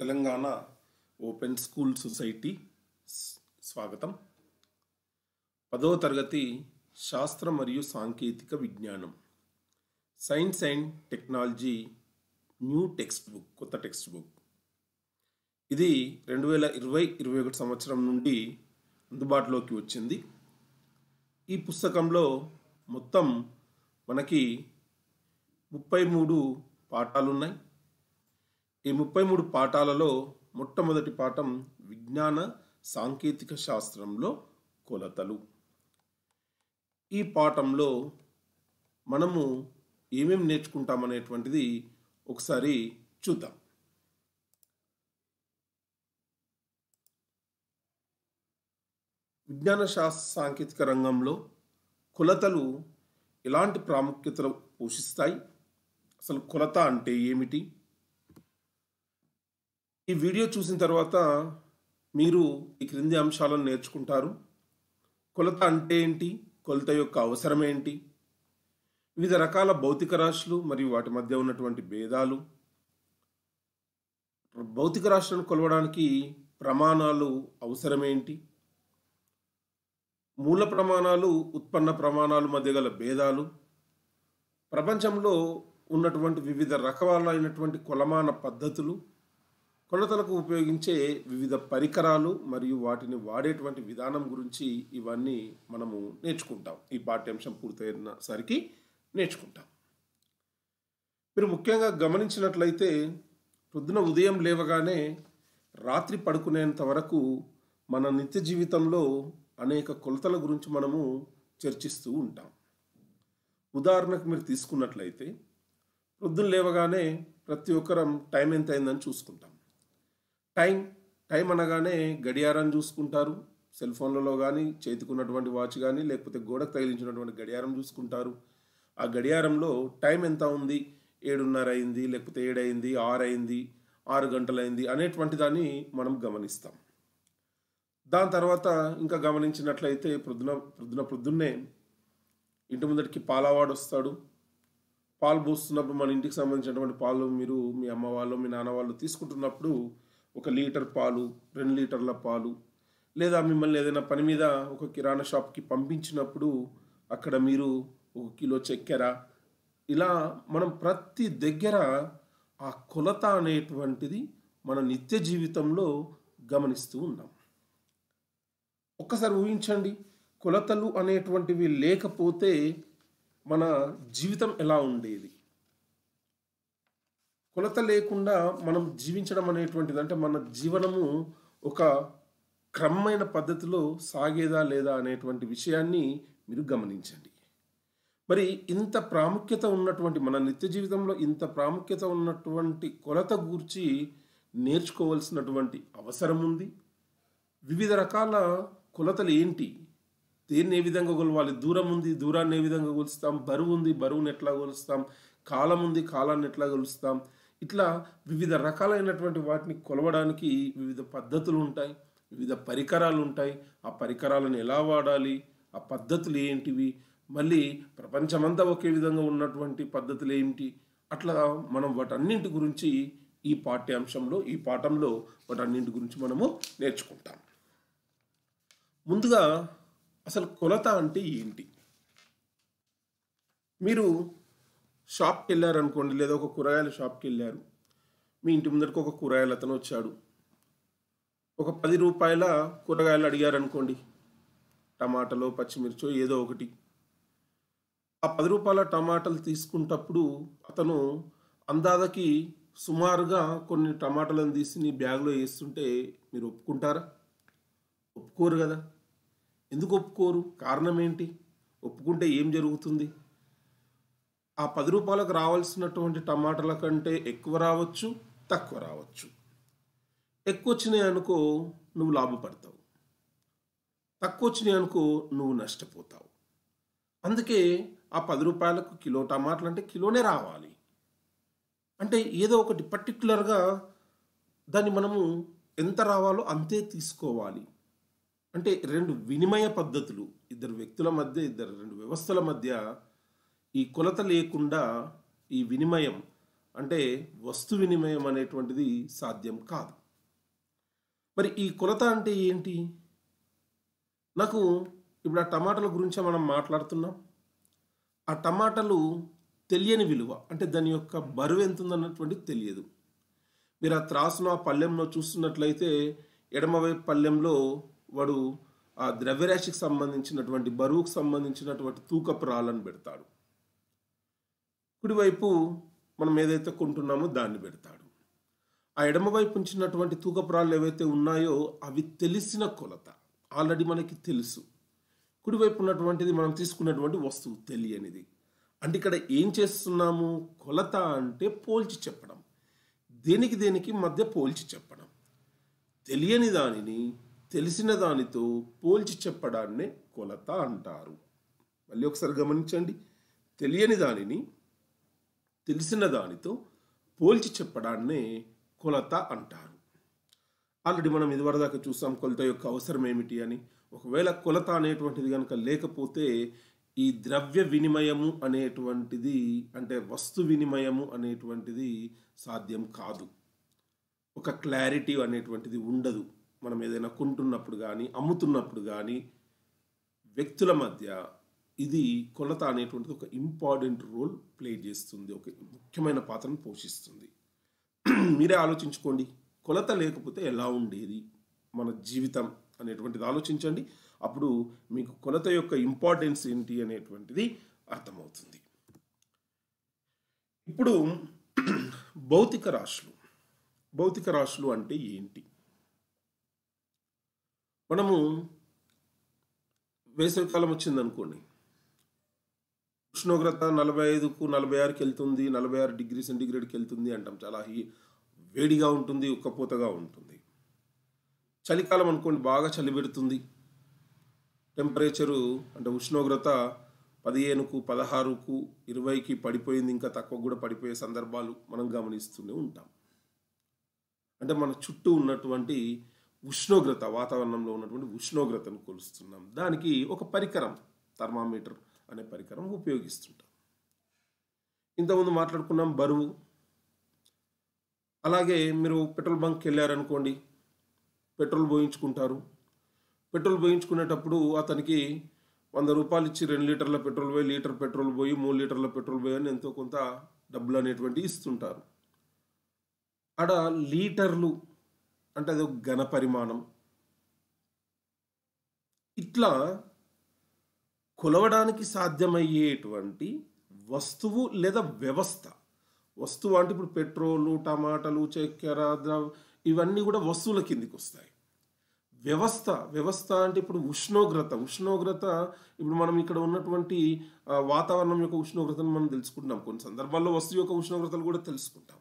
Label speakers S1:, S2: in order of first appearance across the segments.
S1: Telangana open school society స్వాగతం పదో తరగతి శాస్త్ర మరియు సాంకేతిక విజ్ఞానం science and technology new text book కొత్త టెక్స్ట్ బుక్ ఇది రెండు వేల ఇరవై ఇరవై ఒకటి సంవత్సరం నుండి అందుబాటులోకి వచ్చింది ఈ పుస్తకంలో మొత్తం మనకి ముప్పై మూడు పాఠాలున్నాయి ఈ ముప్పై మూడు పాఠాలలో మొట్టమొదటి పాఠం విజ్ఞాన సాంకేతిక శాస్త్రంలో కొలతలు ఈ పాఠంలో మనము ఏమేం నేర్చుకుంటామనేటువంటిది ఒకసారి చూద్దాం విజ్ఞాన శాస్త్ర సాంకేతిక రంగంలో కొలతలు ఎలాంటి ప్రాముఖ్యతలు పోషిస్తాయి అసలు కొలత అంటే ఏమిటి ఈ వీడియో చూసిన తర్వాత మీరు ఈ క్రింది అంశాలను నేర్చుకుంటారు కొలత అంటే ఏంటి కొలత యొక్క అవసరం ఏంటి వివిధ రకాల భౌతిక రాశులు మరియు వాటి మధ్య ఉన్నటువంటి భేదాలు భౌతిక రాశులను కొలవడానికి ప్రమాణాలు అవసరమేంటి మూల ప్రమాణాలు ఉత్పన్న ప్రమాణాలు మధ్య గల భేదాలు ప్రపంచంలో ఉన్నటువంటి వివిధ రకాలైనటువంటి కొలమాన పద్ధతులు కొలతలకు ఉపయోగించే వివిధ పరికరాలు మరియు వాటిని వాడేటువంటి విధానం గురించి ఇవన్నీ మనము నేర్చుకుంటాం ఈ పాఠ్యాంశం పూర్తయిన సరికి నేర్చుకుంటాం మీరు ముఖ్యంగా గమనించినట్లయితే పొద్దున ఉదయం లేవగానే రాత్రి పడుకునేంత వరకు మన నిత్య జీవితంలో అనేక కొలతల గురించి మనము చర్చిస్తూ ఉంటాం ఉదాహరణకు మీరు తీసుకున్నట్లయితే పొద్దున లేవగానే ప్రతి ఒక్కరం టైం ఎంత అయిందని చూసుకుంటాం టైం టైం అనగానే గడియారం చూసుకుంటారు సెల్ ఫోన్లలో కానీ చేతికున్నటువంటి వాచ్ కానీ లేకపోతే గోడకు తగిలించినటువంటి గడియారం చూసుకుంటారు ఆ గడియారంలో టైం ఎంత ఉంది ఏడున్నర అయింది లేకపోతే ఏడైంది ఆరు అయింది ఆరు గంటలైంది అనేటువంటి దాన్ని మనం గమనిస్తాం దాని తర్వాత ఇంకా గమనించినట్లయితే ప్రొద్దున ప్రొద్దున ప్రొద్దున్నే ఇంటి ముందటికి పాలవాడు వస్తాడు పాలు పోస్తున్నప్పుడు మన ఇంటికి సంబంధించినటువంటి పాలు మీరు మీ అమ్మ వాళ్ళు మీ నాన్న వాళ్ళు తీసుకుంటున్నప్పుడు ఒక లీటర్ పాలు రెండు లీటర్ల పాలు లేదా మిమ్మల్ని ఏదైనా పని మీద ఒక కిరాణా షాప్కి పంపించినప్పుడు అక్కడ మీరు ఒక కిలో చక్కెర ఇలా మనం ప్రతి దగ్గర ఆ కొలత అనేటువంటిది మన నిత్య జీవితంలో గమనిస్తూ ఉన్నాం ఒక్కసారి ఊహించండి కొలతలు అనేటువంటివి లేకపోతే మన జీవితం ఎలా ఉండేది కొలత లేకుండా మనం జీవించడం అనేటువంటిది అంటే మన జీవనము ఒక క్రమమైన పద్ధతిలో సాగేదా లేదా అనేటువంటి విషయాన్ని మీరు గమనించండి మరి ఇంత ప్రాముఖ్యత ఉన్నటువంటి మన నిత్య జీవితంలో ఇంత ప్రాముఖ్యత ఉన్నటువంటి కొలత గూర్చి నేర్చుకోవాల్సినటువంటి అవసరం ఉంది వివిధ రకాల కొలతలు ఏంటి దేన్ని ఏ విధంగా కొలవాలి దూరం ఉంది దూరాన్ని ఏ విధంగా కొలుస్తాం బరువు ఉంది బరువుని ఎట్లా కొలుస్తాం కాలం ఉంది కాలాన్ని ఎట్లా కొలుస్తాం ఇట్లా వివిధ రకాలైనటువంటి వాటిని కొలవడానికి వివిధ పద్ధతులు ఉంటాయి వివిధ పరికరాలు ఉంటాయి ఆ పరికరాలను ఎలా వాడాలి ఆ పద్ధతులు ఏంటివి మళ్ళీ ప్రపంచమంతా ఒకే విధంగా ఉన్నటువంటి పద్ధతులు ఏంటి అట్లా మనం వాటన్నింటి గురించి ఈ పాఠ్యాంశంలో ఈ పాఠంలో వాటన్నింటి గురించి మనము నేర్చుకుంటాం ముందుగా అసలు కొలత అంటే ఏంటి మీరు షాప్కి వెళ్ళారు అనుకోండి లేదా ఒక కూరగాయల షాప్కి వెళ్ళారు మీ ఇంటి ముందరికి ఒక కూరగాయలు అతను వచ్చాడు ఒక పది రూపాయల కూరగాయలు అడిగారు అనుకోండి టమాటాలో పచ్చిమిర్చో ఏదో ఒకటి ఆ పది రూపాయల టమాటాలు తీసుకుంటప్పుడు అతను అందాదకి సుమారుగా కొన్ని టమాటాలను తీసి నీ బ్యాగ్లో వేస్తుంటే మీరు ఒప్పుకుంటారా ఒప్పుకోరు కదా ఎందుకు ఒప్పుకోరు కారణం ఏంటి ఒప్పుకుంటే ఏం జరుగుతుంది ఆ పది రూపాయలకు రావాల్సినటువంటి టమాటాల కంటే ఎక్కువ రావచ్చు తక్కువ రావచ్చు ఎక్కువ వచ్చినాయి అనుకో నువ్వు లాభపడతావు తక్కువ వచ్చినాయి అనుకో నువ్వు నష్టపోతావు అందుకే ఆ పది రూపాయలకు కిలో టమాటాలు అంటే కిలోనే రావాలి అంటే ఏదో ఒకటి పర్టికులర్గా దాన్ని మనము ఎంత రావాలో అంతే తీసుకోవాలి అంటే రెండు వినిమయ పద్ధతులు ఇద్దరు వ్యక్తుల మధ్య ఇద్దరు రెండు వ్యవస్థల మధ్య ఈ కొలత లేకుండా ఈ వినిమయం అంటే వస్తు వినిమయం అనేటువంటిది సాధ్యం కాదు మరి ఈ కొలత అంటే ఏంటి నాకు ఇప్పుడు ఆ టమాటాల గురించి మనం మాట్లాడుతున్నాం ఆ టమాటాలు తెలియని విలువ అంటే దాని యొక్క బరువు ఎంత ఉందన్నటువంటిది తెలియదు మీరు ఆ త్రాసును ఆ పళ్ళెంలో చూస్తున్నట్లయితే ఎడమవైపు పళ్ళెంలో వాడు ఆ ద్రవ్యరాశికి సంబంధించినటువంటి బరువుకు సంబంధించినటువంటి తూకపు రాళ్ళను పెడతాడు కుడివైపు మనం ఏదైతే కొంటున్నామో దాన్ని పెడతాడు ఆ ఎడమవైపు ఉంచినటువంటి తూకపురాలు ఏవైతే ఉన్నాయో అవి తెలిసిన కొలత ఆల్రెడీ మనకి తెలుసు కుడివైపు ఉన్నటువంటిది మనం తీసుకున్నటువంటి వస్తువు తెలియనిది అంటే ఇక్కడ ఏం చేస్తున్నాము కొలత అంటే పోల్చి చెప్పడం దేనికి దేనికి మధ్య పోల్చి చెప్పడం తెలియని దానిని తెలిసిన దానితో పోల్చి చెప్పడాన్నే కొలత అంటారు మళ్ళీ ఒకసారి గమనించండి తెలియని దానిని తెలిసిన దానితో పోల్చి చెప్పడాన్ని కొలత అంటారు ఆల్రెడీ మనం ఇదివరదాకా చూసాం కొలత యొక్క అవసరం ఏమిటి అని ఒకవేళ కొలత అనేటువంటిది కనుక లేకపోతే ఈ ద్రవ్య వినిమయము అనేటువంటిది అంటే వస్తు వినిమయము అనేటువంటిది సాధ్యం కాదు ఒక క్లారిటీ అనేటువంటిది ఉండదు మనం ఏదైనా కొంటున్నప్పుడు కానీ అమ్ముతున్నప్పుడు కానీ వ్యక్తుల మధ్య ఇది కొలత అనేటువంటిది ఒక ఇంపార్టెంట్ రోల్ ప్లే చేస్తుంది ఒక ముఖ్యమైన పాత్రను పోషిస్తుంది మీరే ఆలోచించుకోండి కొలత లేకపోతే ఎలా ఉండేది మన జీవితం అనేటువంటిది ఆలోచించండి అప్పుడు మీకు కొలత యొక్క ఇంపార్టెన్స్ ఏంటి అనేటువంటిది అర్థమవుతుంది ఇప్పుడు భౌతిక రాశులు భౌతిక రాశులు అంటే ఏంటి మనము వేసవికాలం వచ్చిందనుకోండి ఉష్ణోగ్రత నలభై ఐదుకు నలభై ఆరుకి వెళ్తుంది నలభై ఆరు డిగ్రీ సెంటిగ్రేడ్కి వెళ్తుంది అంటాం చాలా వేడిగా ఉంటుంది ఉక్కపోతగా ఉంటుంది చలికాలం అనుకోండి బాగా చలి పెడుతుంది టెంపరేచరు అంటే ఉష్ణోగ్రత పదిహేనుకు పదహారుకు ఇరవైకి పడిపోయింది ఇంకా తక్కువ కూడా పడిపోయే సందర్భాలు మనం గమనిస్తూనే ఉంటాం అంటే మన చుట్టూ ఉన్నటువంటి ఉష్ణోగ్రత వాతావరణంలో ఉన్నటువంటి ఉష్ణోగ్రతను కొలుస్తున్నాం దానికి ఒక పరికరం థర్మామీటర్ అనే పరికరం ఉపయోగిస్తుంటాం ఇంతకుముందు మాట్లాడుకున్నాం బరువు అలాగే మీరు పెట్రోల్ బంక్కి వెళ్ళారనుకోండి పెట్రోల్ పోయించుకుంటారు పెట్రోల్ పోయించుకునేటప్పుడు అతనికి వంద రూపాయలు ఇచ్చి రెండు లీటర్ల పెట్రోల్ పోయి లీటర్ పెట్రోల్ పోయి మూడు లీటర్ల పెట్రోల్ పోయి అని ఎంతో కొంత డబ్బులు అనేటువంటి ఇస్తుంటారు ఆడ లీటర్లు అంటే అది ఒక ఘన పరిమాణం ఇట్లా కొలవడానికి సాధ్యమయ్యేటువంటి వస్తువు లేదా వ్యవస్థ వస్తువు అంటే ఇప్పుడు పెట్రోలు టమాటాలు చక్కెర ద్రవ ఇవన్నీ కూడా వస్తువుల కిందికి వస్తాయి వ్యవస్థ వ్యవస్థ అంటే ఇప్పుడు ఉష్ణోగ్రత ఉష్ణోగ్రత ఇప్పుడు మనం ఇక్కడ ఉన్నటువంటి వాతావరణం యొక్క ఉష్ణోగ్రతను మనం తెలుసుకుంటాం కొన్ని సందర్భాల్లో వస్తువు యొక్క ఉష్ణోగ్రతలు కూడా తెలుసుకుంటాం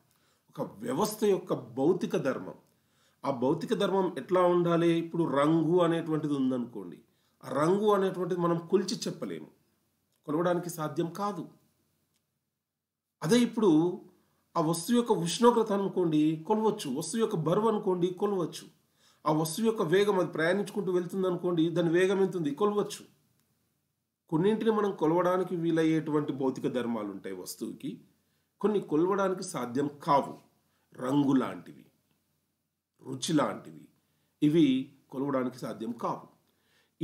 S1: ఒక వ్యవస్థ యొక్క భౌతిక ధర్మం ఆ భౌతిక ధర్మం ఎట్లా ఉండాలి ఇప్పుడు రంగు అనేటువంటిది ఉందనుకోండి రంగు అనేటువంటిది మనం కొలిచి చెప్పలేము కొలవడానికి సాధ్యం కాదు అదే ఇప్పుడు ఆ వస్తువు యొక్క ఉష్ణోగ్రత అనుకోండి కొలవచ్చు వస్తువు యొక్క బరువు అనుకోండి కొలవచ్చు ఆ వస్తువు యొక్క వేగం అది ప్రయాణించుకుంటూ వెళ్తుంది అనుకోండి దాని వేగం ఉంది కొలవచ్చు కొన్నింటిని మనం కొలవడానికి వీలయ్యేటువంటి భౌతిక ధర్మాలు ఉంటాయి వస్తువుకి కొన్ని కొలవడానికి సాధ్యం కావు రంగు లాంటివి రుచి లాంటివి ఇవి కొలవడానికి సాధ్యం కావు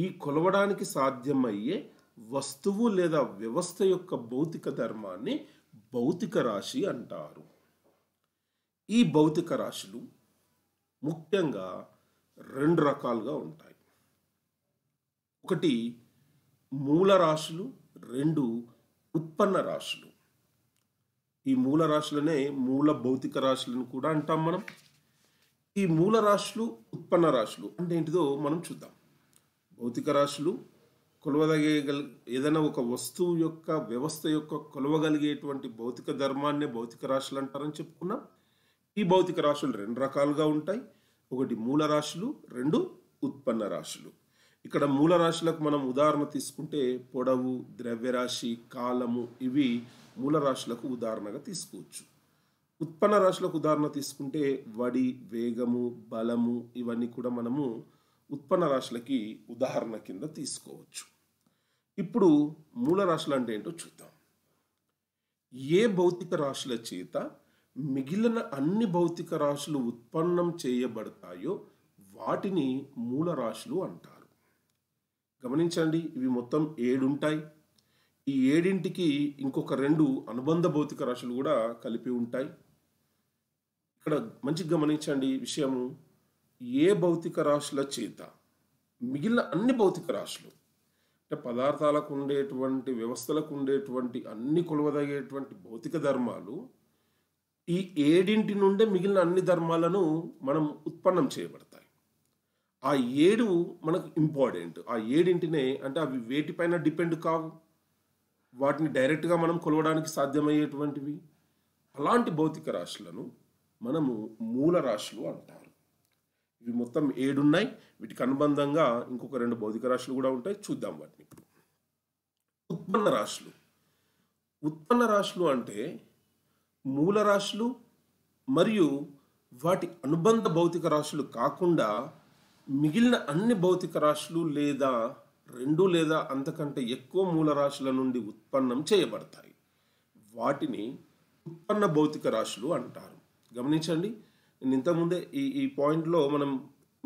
S1: ఈ కొలవడానికి సాధ్యమయ్యే వస్తువు లేదా వ్యవస్థ యొక్క భౌతిక ధర్మాన్ని భౌతిక రాశి అంటారు ఈ భౌతిక రాశులు ముఖ్యంగా రెండు రకాలుగా ఉంటాయి ఒకటి మూల రాశులు రెండు ఉత్పన్న రాశులు ఈ మూల రాశులనే మూల భౌతిక రాశులను కూడా అంటాం మనం ఈ మూల రాశులు ఉత్పన్న రాశులు అంటే ఏంటిదో మనం చూద్దాం భౌతిక రాశులు కొలవదగే ఏదైనా ఒక వస్తువు యొక్క వ్యవస్థ యొక్క కొలవగలిగేటువంటి భౌతిక ధర్మాన్నే భౌతిక రాశులు అంటారని చెప్పుకున్నాం ఈ భౌతిక రాశులు రెండు రకాలుగా ఉంటాయి ఒకటి మూల రాశులు రెండు ఉత్పన్న రాశులు ఇక్కడ మూల రాశులకు మనం ఉదాహరణ తీసుకుంటే పొడవు ద్రవ్యరాశి కాలము ఇవి మూల రాశులకు ఉదాహరణగా తీసుకోవచ్చు ఉత్పన్న రాశులకు ఉదాహరణ తీసుకుంటే వడి వేగము బలము ఇవన్నీ కూడా మనము ఉత్పన్న రాశులకి ఉదాహరణ కింద తీసుకోవచ్చు ఇప్పుడు మూల రాశులు అంటే ఏంటో చూద్దాం ఏ భౌతిక రాశుల చేత మిగిలిన అన్ని భౌతిక రాశులు ఉత్పన్నం చేయబడతాయో వాటిని మూల రాశులు అంటారు గమనించండి ఇవి మొత్తం ఏడుంటాయి ఈ ఏడింటికి ఇంకొక రెండు అనుబంధ భౌతిక రాశులు కూడా కలిపి ఉంటాయి ఇక్కడ మంచి గమనించండి విషయము ఏ భౌతిక రాశుల చేత మిగిలిన అన్ని భౌతిక రాశులు అంటే పదార్థాలకు ఉండేటువంటి వ్యవస్థలకు ఉండేటువంటి అన్ని కొలవదగేటువంటి భౌతిక ధర్మాలు ఈ ఏడింటి నుండే మిగిలిన అన్ని ధర్మాలను మనం ఉత్పన్నం చేయబడతాయి ఆ ఏడు మనకు ఇంపార్టెంట్ ఆ ఏడింటినే అంటే అవి వేటిపైన డిపెండ్ కావు వాటిని డైరెక్ట్గా మనం కొలవడానికి సాధ్యమయ్యేటువంటివి అలాంటి భౌతిక రాశులను మనము మూల రాశులు అంటారు ఇవి మొత్తం ఏడున్నాయి వీటికి అనుబంధంగా ఇంకొక రెండు భౌతిక రాశులు కూడా ఉంటాయి చూద్దాం వాటిని ఇప్పుడు ఉత్పన్న రాశులు ఉత్పన్న రాశులు అంటే మూల రాశులు మరియు వాటి అనుబంధ భౌతిక రాశులు కాకుండా మిగిలిన అన్ని భౌతిక రాశులు లేదా రెండు లేదా అంతకంటే ఎక్కువ మూల రాశుల నుండి ఉత్పన్నం చేయబడతాయి వాటిని ఉత్పన్న భౌతిక రాశులు అంటారు గమనించండి నేను ఇంతకుముందే ఈ ఈ పాయింట్లో మనం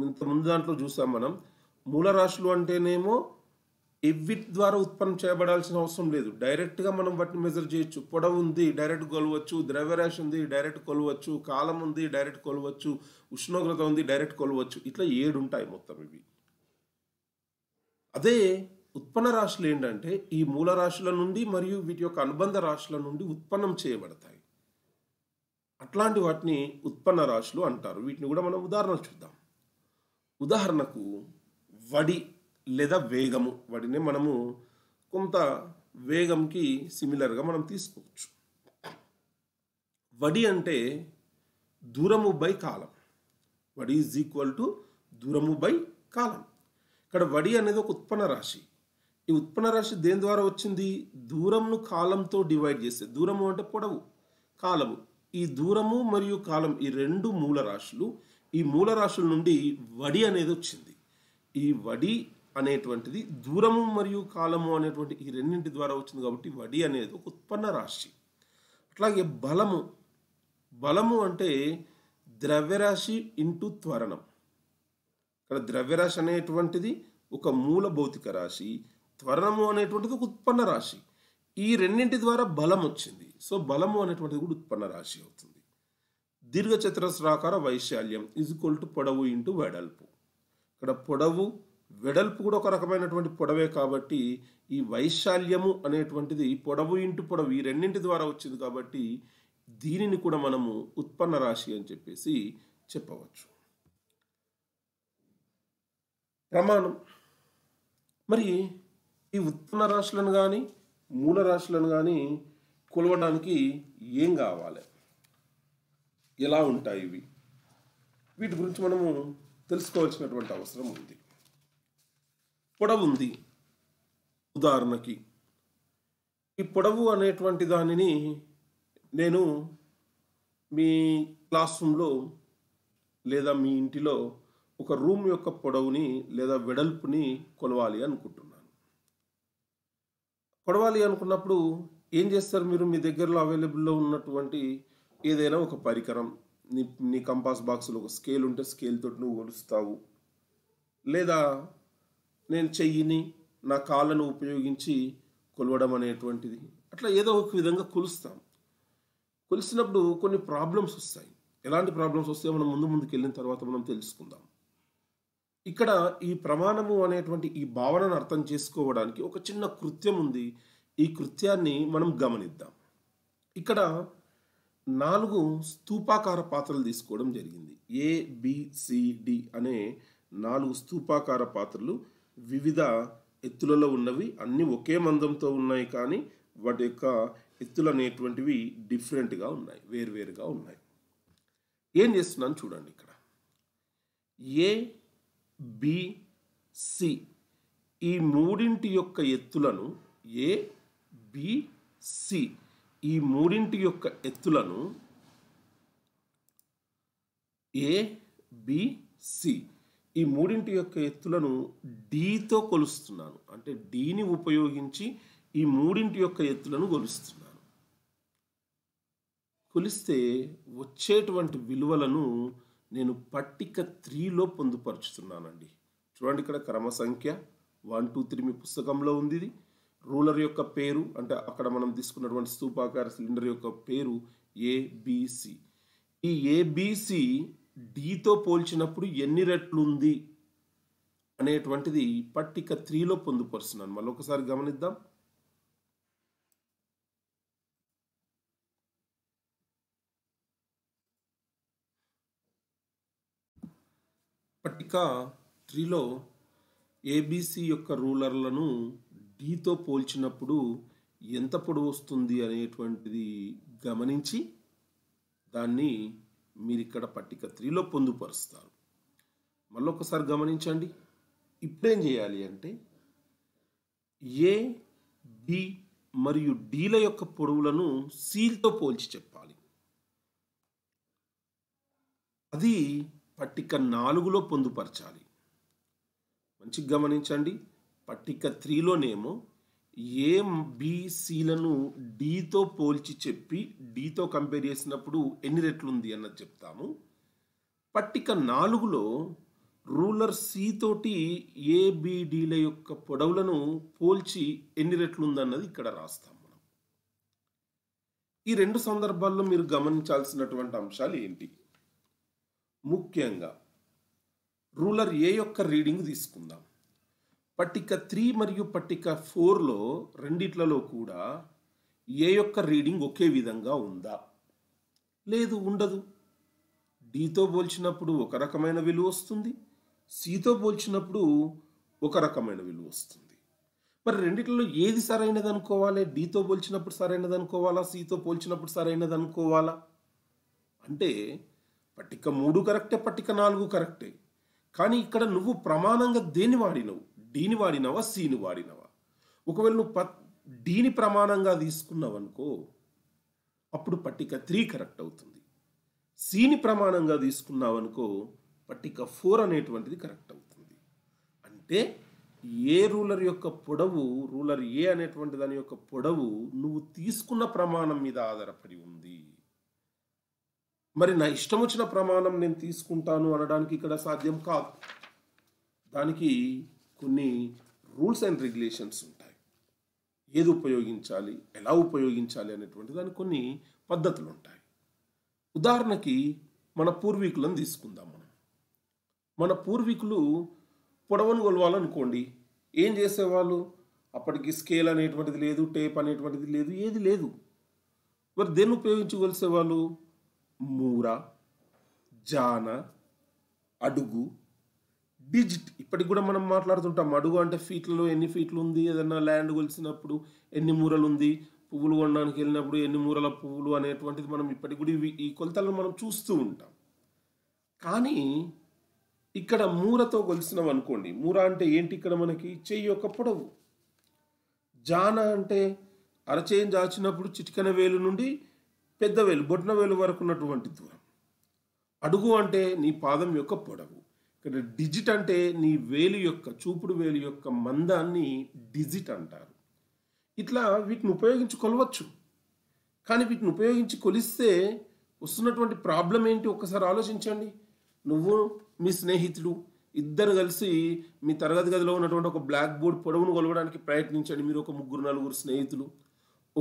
S1: ఇంత ముందు దాంట్లో చూసాం మనం మూల రాశులు అంటేనేమో ఎవ్విట్ ద్వారా ఉత్పన్నం చేయబడాల్సిన అవసరం లేదు డైరెక్ట్గా మనం వాటిని మెజర్ చేయొచ్చు పొడవు ఉంది డైరెక్ట్ కొలవచ్చు ద్రవ్యరాశి ఉంది డైరెక్ట్ కొలవచ్చు కాలం ఉంది డైరెక్ట్ కొలవచ్చు ఉష్ణోగ్రత ఉంది డైరెక్ట్ కొలవచ్చు ఇట్లా ఏడు ఉంటాయి మొత్తం ఇవి అదే ఉత్పన్న రాశులు ఏంటంటే ఈ మూల రాశుల నుండి మరియు వీటి యొక్క అనుబంధ రాశుల నుండి ఉత్పన్నం చేయబడతాయి అట్లాంటి వాటిని ఉత్పన్న రాశులు అంటారు వీటిని కూడా మనం ఉదాహరణలు చూద్దాం ఉదాహరణకు వడి లేదా వేగము వడిని మనము కొంత వేగంకి సిమిలర్గా మనం తీసుకోవచ్చు వడి అంటే దూరము బై కాలం వడి ఈజ్ ఈక్వల్ టు దూరము బై కాలం ఇక్కడ వడి అనేది ఒక ఉత్పన్న రాశి ఈ ఉత్పన్న రాశి దేని ద్వారా వచ్చింది దూరంను కాలంతో డివైడ్ చేస్తే దూరము అంటే పొడవు కాలము ఈ దూరము మరియు కాలం ఈ రెండు మూల రాశులు ఈ మూల రాశుల నుండి వడి అనేది వచ్చింది ఈ వడి అనేటువంటిది దూరము మరియు కాలము అనేటువంటి ఈ రెండింటి ద్వారా వచ్చింది కాబట్టి వడి అనేది ఒక ఉత్పన్న రాశి అట్లాగే బలము బలము అంటే ద్రవ్యరాశి ఇంటూ త్వరణం ఇక్కడ ద్రవ్యరాశి అనేటువంటిది ఒక మూల భౌతిక రాశి త్వరణము అనేటువంటిది ఒక ఉత్పన్న రాశి ఈ రెండింటి ద్వారా బలం వచ్చింది సో బలము అనేటువంటిది కూడా ఉత్పన్న రాశి అవుతుంది దీర్ఘచతురస్రాకార వైశాల్యం ఇజ్ ఈక్వల్ టు పొడవు ఇంటూ వెడల్పు ఇక్కడ పొడవు వెడల్పు కూడా ఒక రకమైనటువంటి పొడవే కాబట్టి ఈ వైశాల్యము అనేటువంటిది పొడవు ఇంటూ పొడవు ఈ రెండింటి ద్వారా వచ్చింది కాబట్టి దీనిని కూడా మనము ఉత్పన్న రాశి అని చెప్పేసి చెప్పవచ్చు ప్రమాణం మరి ఈ ఉత్పన్న రాశులను కానీ మూల రాశులను కానీ కొలవడానికి ఏం కావాలి ఎలా ఉంటాయి ఇవి వీటి గురించి మనము తెలుసుకోవాల్సినటువంటి అవసరం ఉంది పొడవు ఉంది ఉదాహరణకి ఈ పొడవు అనేటువంటి దానిని నేను మీ క్లాస్ రూమ్లో లేదా మీ ఇంటిలో ఒక రూమ్ యొక్క పొడవుని లేదా వెడల్పుని కొలవాలి అనుకుంటున్నాను కొలవాలి అనుకున్నప్పుడు ఏం చేస్తారు మీరు మీ దగ్గరలో అవైలబుల్లో ఉన్నటువంటి ఏదైనా ఒక పరికరం నీ నీ కంపాస్ బాక్స్లో ఒక స్కేల్ ఉంటే స్కేల్ తోటి నువ్వు కొలుస్తావు లేదా నేను చెయ్యిని నా కాళ్ళను ఉపయోగించి కొలవడం అనేటువంటిది అట్లా ఏదో ఒక విధంగా కొలుస్తాం కొలిసినప్పుడు కొన్ని ప్రాబ్లమ్స్ వస్తాయి ఎలాంటి ప్రాబ్లమ్స్ వస్తాయో మనం ముందు ముందుకు వెళ్ళిన తర్వాత మనం తెలుసుకుందాం ఇక్కడ ఈ ప్రమాణము అనేటువంటి ఈ భావనను అర్థం చేసుకోవడానికి ఒక చిన్న కృత్యం ఉంది ఈ కృత్యాన్ని మనం గమనిద్దాం ఇక్కడ నాలుగు స్థూపాకార పాత్రలు తీసుకోవడం జరిగింది ఏ బిసిడి అనే నాలుగు స్థూపాకార పాత్రలు వివిధ ఎత్తులలో ఉన్నవి అన్నీ ఒకే మందంతో ఉన్నాయి కానీ వాటి యొక్క ఎత్తులు అనేటువంటివి డిఫరెంట్గా ఉన్నాయి వేరువేరుగా ఉన్నాయి ఏం చేస్తున్నాను చూడండి ఇక్కడ ఏ బిసి ఈ మూడింటి యొక్క ఎత్తులను ఏ బిసి ఈ మూడింటి యొక్క ఎత్తులను ఏ బిసి ఈ మూడింటి యొక్క ఎత్తులను డీతో కొలుస్తున్నాను అంటే డీని ఉపయోగించి ఈ మూడింటి యొక్క ఎత్తులను కొలుస్తున్నాను కొలిస్తే వచ్చేటువంటి విలువలను నేను పట్టిక త్రీలో పొందుపరుచుతున్నానండి చూడండి ఇక్కడ క్రమ సంఖ్య వన్ టూ త్రీ మీ పుస్తకంలో ఉంది ఇది రూలర్ యొక్క పేరు అంటే అక్కడ మనం తీసుకున్నటువంటి స్థూపాకార సిలిండర్ యొక్క పేరు ఏబిసి ఈ ఏబిసి డితో పోల్చినప్పుడు ఎన్ని రెట్లు ఉంది అనేటువంటిది పట్టిక త్రీలో పొందుపరుస్తున్నాను మళ్ళీ ఒకసారి గమనిద్దాం పట్టిక త్రీలో ఏబిసి యొక్క రూలర్లను టీతో పోల్చినప్పుడు ఎంత పొడవు వస్తుంది అనేటువంటిది గమనించి దాన్ని మీరు ఇక్కడ పట్టిక త్రీలో పొందుపరుస్తారు మళ్ళొకసారి గమనించండి ఇప్పుడేం చేయాలి అంటే ఏ బి మరియు డీల యొక్క పొడవులను సీల్తో పోల్చి చెప్పాలి అది పట్టిక నాలుగులో పొందుపరచాలి మంచి గమనించండి పట్టిక త్రీలోనేమో ఏ బీసీలను డీతో పోల్చి చెప్పి డీతో కంపేర్ చేసినప్పుడు ఎన్ని రెట్లు ఉంది అన్నది చెప్తాము పట్టిక నాలుగులో రూలర్ సి తోటి యొక్క పొడవులను పోల్చి ఎన్ని రెట్లు ఉందన్నది ఇక్కడ రాస్తాం మనం ఈ రెండు సందర్భాల్లో మీరు గమనించాల్సినటువంటి అంశాలు ఏంటి ముఖ్యంగా రూలర్ ఏ యొక్క రీడింగ్ తీసుకుందాం పట్టిక త్రీ మరియు పట్టిక ఫోర్లో రెండిట్లలో కూడా ఏ యొక్క రీడింగ్ ఒకే విధంగా ఉందా లేదు ఉండదు డితో పోల్చినప్పుడు ఒక రకమైన విలువ వస్తుంది సితో పోల్చినప్పుడు ఒక రకమైన విలువ వస్తుంది మరి రెండిట్లో ఏది సరైనది అనుకోవాలి డితో పోల్చినప్పుడు సరైనది అనుకోవాలా సితో పోల్చినప్పుడు సరైనది అనుకోవాలా అంటే పట్టిక మూడు కరెక్టే పట్టిక నాలుగు కరెక్టే కానీ ఇక్కడ నువ్వు ప్రమాణంగా దేన్ని వాడినవు డీని వాడినవా సీని వాడినవా ఒకవేళ నువ్వు ప డీని ప్రమాణంగా తీసుకున్నావు అనుకో అప్పుడు పట్టిక త్రీ కరెక్ట్ అవుతుంది సీని ప్రమాణంగా తీసుకున్నావు అనుకో పట్టిక ఫోర్ అనేటువంటిది కరెక్ట్ అవుతుంది అంటే ఏ రూలర్ యొక్క పొడవు రూలర్ ఏ అనేటువంటి దాని యొక్క పొడవు నువ్వు తీసుకున్న ప్రమాణం మీద ఆధారపడి ఉంది మరి నా ఇష్టం వచ్చిన ప్రమాణం నేను తీసుకుంటాను అనడానికి ఇక్కడ సాధ్యం కాదు దానికి కొన్ని రూల్స్ అండ్ రెగ్యులేషన్స్ ఉంటాయి ఏది ఉపయోగించాలి ఎలా ఉపయోగించాలి అనేటువంటి దానికి కొన్ని పద్ధతులు ఉంటాయి ఉదాహరణకి మన పూర్వీకులను తీసుకుందాం మనం మన పూర్వీకులు పొడవను కొలవాలనుకోండి ఏం చేసేవాళ్ళు అప్పటికి స్కేల్ అనేటువంటిది లేదు టేప్ అనేటువంటిది లేదు ఏది లేదు మరి దేన్ని ఉపయోగించగలిసేవాళ్ళు మూర జాన అడుగు డిజిట్ ఇప్పటికి కూడా మనం మాట్లాడుతుంటాం అడుగు అంటే ఫీట్లలో ఎన్ని ఫీట్లు ఉంది ఏదైనా ల్యాండ్ కొలిసినప్పుడు ఎన్ని మూరలు ఉంది పువ్వులు కొనడానికి వెళ్ళినప్పుడు ఎన్ని మూరల పువ్వులు అనేటువంటిది మనం ఇప్పటికి కూడా ఈ కొలతలను మనం చూస్తూ ఉంటాం కానీ ఇక్కడ మూరతో కొలిసినాం అనుకోండి మూర అంటే ఏంటి ఇక్కడ మనకి చెయ్యి యొక్క పొడవు జాన అంటే అరచేయం దాచినప్పుడు చిటికన వేలు నుండి పెద్ద వేలు బొట్న వేలు వరకు ఉన్నటువంటి దూరం అడుగు అంటే నీ పాదం యొక్క పొడవు ఇక్కడ డిజిట్ అంటే నీ వేలు యొక్క చూపుడు వేలు యొక్క మందాన్ని డిజిట్ అంటారు ఇట్లా వీటిని ఉపయోగించి కొలవచ్చు కానీ వీటిని ఉపయోగించి కొలిస్తే వస్తున్నటువంటి ప్రాబ్లం ఏంటి ఒక్కసారి ఆలోచించండి నువ్వు మీ స్నేహితుడు ఇద్దరు కలిసి మీ తరగతి గదిలో ఉన్నటువంటి ఒక బ్లాక్ బోర్డ్ పొడవును కొలవడానికి ప్రయత్నించండి మీరు ఒక ముగ్గురు నలుగురు స్నేహితులు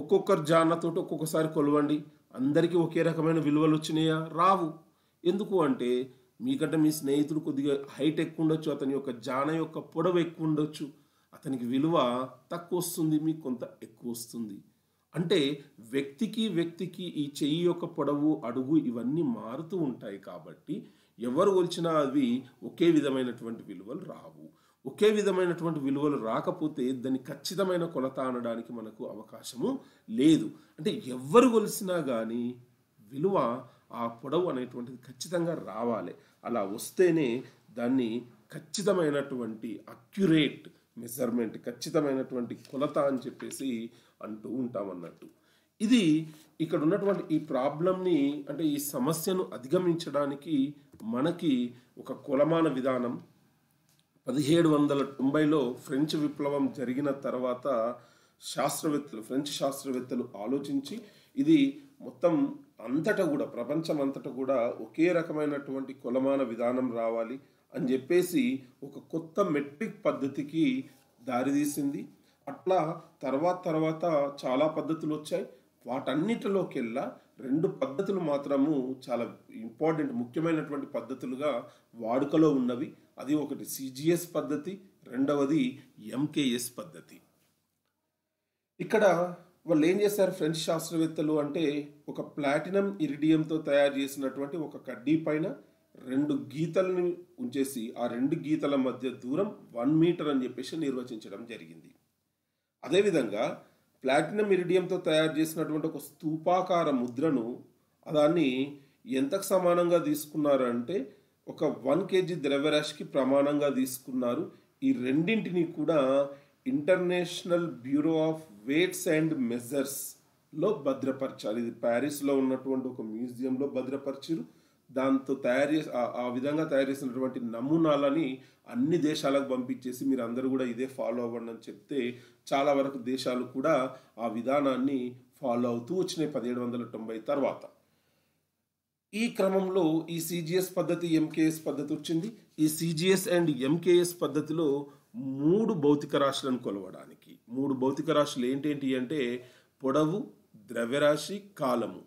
S1: ఒక్కొక్కరు జానతో ఒక్కొక్కసారి కొలవండి అందరికీ ఒకే రకమైన విలువలు వచ్చినాయా రావు ఎందుకు అంటే మీకంటే మీ స్నేహితుడు కొద్దిగా హైట్ ఎక్కువ ఉండొచ్చు అతని యొక్క జాన యొక్క పొడవు ఎక్కువ ఉండొచ్చు అతనికి విలువ తక్కువ వస్తుంది మీకు కొంత ఎక్కువ వస్తుంది అంటే వ్యక్తికి వ్యక్తికి ఈ చెయ్యి యొక్క పొడవు అడుగు ఇవన్నీ మారుతూ ఉంటాయి కాబట్టి ఎవరు కొలిచినా అవి ఒకే విధమైనటువంటి విలువలు రావు ఒకే విధమైనటువంటి విలువలు రాకపోతే దాన్ని ఖచ్చితమైన కొలత అనడానికి మనకు అవకాశము లేదు అంటే ఎవరు కొలిసినా కానీ విలువ ఆ పొడవు అనేటువంటిది ఖచ్చితంగా రావాలి అలా వస్తేనే దాన్ని ఖచ్చితమైనటువంటి అక్యురేట్ మెజర్మెంట్ ఖచ్చితమైనటువంటి కొలత అని చెప్పేసి అంటూ ఉంటామన్నట్టు ఇది ఇక్కడ ఉన్నటువంటి ఈ ప్రాబ్లంని అంటే ఈ సమస్యను అధిగమించడానికి మనకి ఒక కొలమాన విధానం పదిహేడు వందల తొంభైలో ఫ్రెంచ్ విప్లవం జరిగిన తర్వాత శాస్త్రవేత్తలు ఫ్రెంచ్ శాస్త్రవేత్తలు ఆలోచించి ఇది మొత్తం అంతటా కూడా ప్రపంచం అంతటా కూడా ఒకే రకమైనటువంటి కులమాన విధానం రావాలి అని చెప్పేసి ఒక కొత్త మెట్రిక్ పద్ధతికి దారితీసింది అట్లా తర్వాత తర్వాత చాలా పద్ధతులు వచ్చాయి వెళ్ళా రెండు పద్ధతులు మాత్రము చాలా ఇంపార్టెంట్ ముఖ్యమైనటువంటి పద్ధతులుగా వాడుకలో ఉన్నవి అది ఒకటి సిజిఎస్ పద్ధతి రెండవది ఎంకేఎస్ పద్ధతి ఇక్కడ వాళ్ళు ఏం చేశారు ఫ్రెంచ్ శాస్త్రవేత్తలు అంటే ఒక ప్లాటినం ఇరిడియంతో తయారు చేసినటువంటి ఒక కడ్డీ పైన రెండు గీతలని ఉంచేసి ఆ రెండు గీతల మధ్య దూరం వన్ మీటర్ అని చెప్పేసి నిర్వచించడం జరిగింది అదేవిధంగా ప్లాటినం ఇరిడియంతో తయారు చేసినటువంటి ఒక స్తూపాకార ముద్రను దాన్ని ఎంతకు సమానంగా తీసుకున్నారు అంటే ఒక వన్ కేజీ ద్రవ్యరాశికి ప్రమాణంగా తీసుకున్నారు ఈ రెండింటిని కూడా international bureau of weights and మెజర్స్లో భద్రపరచాలి ఇది ప్యారిస్లో ఉన్నటువంటి ఒక మ్యూజియంలో భద్రపరిచారు దాంతో తయారు చేసి ఆ విధంగా తయారు చేసినటువంటి నమూనాలని అన్ని దేశాలకు పంపించేసి మీరు అందరూ కూడా ఇదే ఫాలో అవ్వండి అని చెప్తే చాలా వరకు దేశాలు కూడా ఆ విధానాన్ని ఫాలో అవుతూ వచ్చినాయి పదిహేడు వందల తొంభై తర్వాత ఈ క్రమంలో ఈ సిజిఎస్ పద్ధతి ఎంకేఎస్ పద్ధతి వచ్చింది ఈ సిజిఎస్ అండ్ ఎంకేఎస్ పద్ధతిలో మూడు భౌతిక రాశులను కొలవడానికి మూడు భౌతిక రాశులు ఏంటేంటి అంటే పొడవు ద్రవ్యరాశి కాలము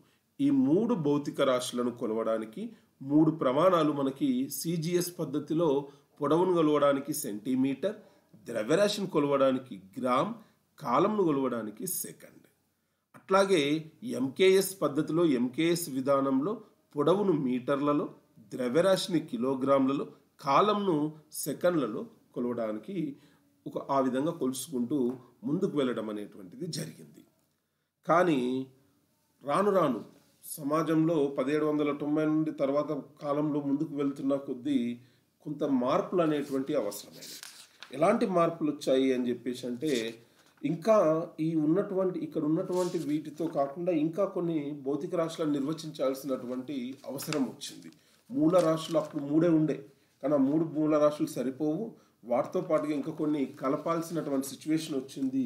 S1: ఈ మూడు భౌతిక రాశులను కొలవడానికి మూడు ప్రమాణాలు మనకి సిజిఎస్ పద్ధతిలో పొడవును కొలవడానికి సెంటీమీటర్ ద్రవ్యరాశిని కొలవడానికి గ్రామ్ కాలంను కొలవడానికి సెకండ్ అట్లాగే ఎంకేఎస్ పద్ధతిలో ఎంకేఎస్ విధానంలో పొడవును మీటర్లలో ద్రవ్యరాశిని కిలోగ్రాములలో కాలంను సెకండ్లలో కొలవడానికి ఒక ఆ విధంగా కొలుసుకుంటూ ముందుకు వెళ్ళడం అనేటువంటిది జరిగింది కానీ రాను రాను సమాజంలో పదిహేడు వందల తొంభై నుండి తర్వాత కాలంలో ముందుకు వెళ్తున్న కొద్దీ కొంత మార్పులు అనేటువంటి అవసరమైనవి ఎలాంటి మార్పులు వచ్చాయి అని చెప్పేసి అంటే ఇంకా ఈ ఉన్నటువంటి ఇక్కడ ఉన్నటువంటి వీటితో కాకుండా ఇంకా కొన్ని భౌతిక రాశులను నిర్వచించాల్సినటువంటి అవసరం వచ్చింది మూల రాశులు అప్పుడు మూడే ఉండే కానీ ఆ మూడు మూల రాశులు సరిపోవు వాటితో పాటుగా ఇంకా కొన్ని కలపాల్సినటువంటి సిచ్యువేషన్ వచ్చింది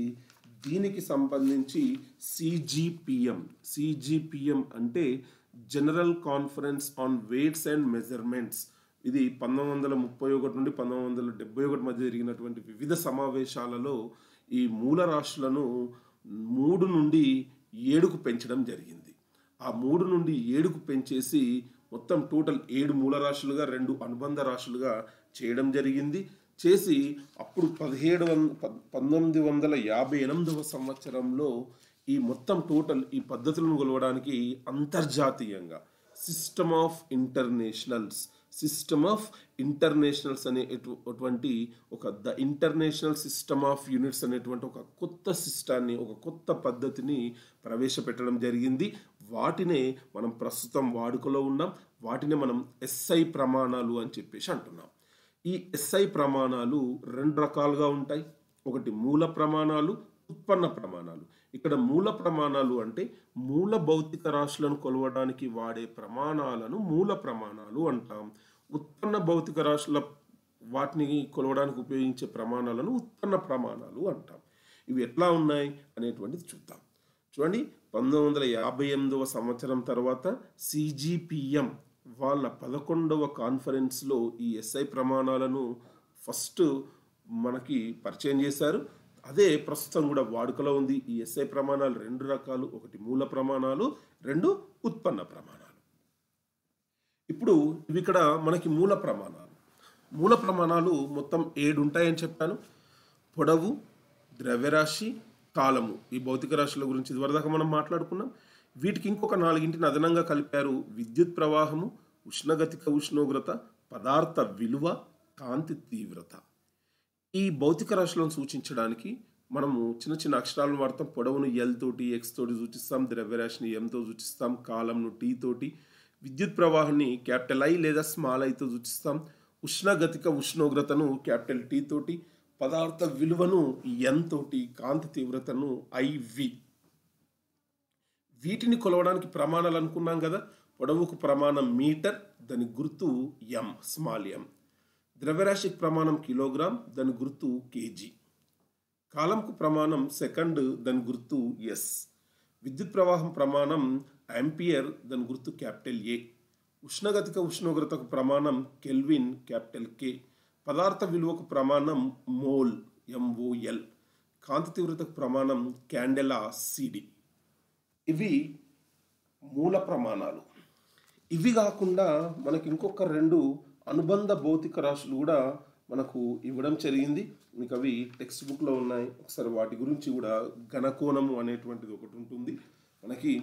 S1: దీనికి సంబంధించి సిజిపిఎం సిజిపిఎం అంటే general conference on weights and measurements ఇది పంతొమ్మిది వందల ముప్పై ఒకటి నుండి పంతొమ్మిది వందల డెబ్బై ఒకటి మధ్య జరిగినటువంటి వివిధ సమావేశాలలో ఈ మూల రాష్ట్రాలను మూడు నుండి ఏడుకు పెంచడం జరిగింది ఆ మూడు నుండి ఏడుకు పెంచేసి మొత్తం టోటల్ ఏడు మూల రాశులుగా రెండు అనుబంధ రాశులుగా చేయడం జరిగింది చేసి అప్పుడు పదిహేడు వంద పంతొమ్మిది వందల యాభై ఎనిమిదవ సంవత్సరంలో ఈ మొత్తం టోటల్ ఈ పద్ధతులను కొలవడానికి అంతర్జాతీయంగా system of internationals system of internationals అనే అటువంటి ఒక the international system of units అనేటువంటి ఒక కొత్త సిస్టాన్ని ఒక కొత్త పద్ధతిని ప్రవేశపెట్టడం జరిగింది వాటినే మనం ప్రస్తుతం వాడుకలో ఉన్నాం వాటినే మనం ఎస్ఐ ప్రమాణాలు అని చెప్పేసి అంటున్నాం ఈ ఎస్ఐ ప్రమాణాలు రెండు రకాలుగా ఉంటాయి ఒకటి మూల ప్రమాణాలు ఉత్పన్న ప్రమాణాలు ఇక్కడ మూల ప్రమాణాలు అంటే మూల భౌతిక రాశులను కొలవడానికి వాడే ప్రమాణాలను మూల ప్రమాణాలు అంటాం ఉత్పన్న భౌతిక రాశుల వాటిని కొలవడానికి ఉపయోగించే ప్రమాణాలను ఉత్పన్న ప్రమాణాలు అంటాం ఇవి ఎట్లా ఉన్నాయి అనేటువంటిది చూద్దాం చూడండి పంతొమ్మిది వందల యాభై ఎనిమిదవ సంవత్సరం తర్వాత సిజిపిఎం వాళ్ళ పదకొండవ కాన్ఫరెన్స్లో ఈ ఎస్ఐ ప్రమాణాలను ఫస్ట్ మనకి పరిచయం చేశారు అదే ప్రస్తుతం కూడా వాడుకలో ఉంది ఈ ఎస్ఐ ప్రమాణాలు రెండు రకాలు ఒకటి మూల ప్రమాణాలు రెండు ఉత్పన్న ప్రమాణాలు ఇప్పుడు ఇవి ఇక్కడ మనకి మూల ప్రమాణాలు మూల ప్రమాణాలు మొత్తం ఏడు ఉంటాయని చెప్పాను పొడవు ద్రవ్యరాశి కాలము ఈ భౌతిక రాశుల గురించి ఇదివరదాకా మనం మాట్లాడుకున్నాం వీటికి ఇంకొక నాలుగింటిని అదనంగా కలిపారు విద్యుత్ ప్రవాహము ఉష్ణగతిక ఉష్ణోగ్రత పదార్థ విలువ కాంతి తీవ్రత ఈ భౌతిక రాశులను సూచించడానికి మనము చిన్న చిన్న అక్షరాలను వాడతాం పొడవును ఎల్ తోటి ఎక్స్ తోటి సూచిస్తాం ద్రవ్యరాశిని ఎంతో సూచిస్తాం కాలంను టీ తోటి విద్యుత్ ప్రవాహాన్ని క్యాపిటల్ ఐ లేదా స్మాల్ ఐతో సూచిస్తాం ఉష్ణగతిక ఉష్ణోగ్రతను క్యాపిటల్ టీ తోటి పదార్థ విలువను ఎన్ తోటి కాంతి తీవ్రతను ఐవి వీటిని కొలవడానికి ప్రమాణాలు అనుకున్నాం కదా పొడవుకు ప్రమాణం మీటర్ దాని గుర్తు ఎం స్మాల్ ఎం ద్రవ్యరాశికి ప్రమాణం కిలోగ్రామ్ దాని గుర్తు కేజీ కాలంకు ప్రమాణం సెకండ్ దాని గుర్తు ఎస్ విద్యుత్ ప్రవాహం ప్రమాణం ఆంపియర్ దాని గుర్తు క్యాపిటల్ ఏ ఉష్ణగతిక ఉష్ణోగ్రతకు ప్రమాణం కెల్విన్ క్యాపిటల్ కే పదార్థ విలువకు ప్రమాణం మోల్ ఎంఓఎల్ కాంతి తీవ్రతకు ప్రమాణం క్యాండెలా సిడి ఇవి మూల ప్రమాణాలు ఇవి కాకుండా మనకి ఇంకొక రెండు అనుబంధ భౌతిక రాశులు కూడా మనకు ఇవ్వడం జరిగింది మీకు అవి టెక్స్ట్ బుక్లో ఉన్నాయి ఒకసారి వాటి గురించి కూడా ఘనకోణము అనేటువంటిది ఒకటి ఉంటుంది మనకి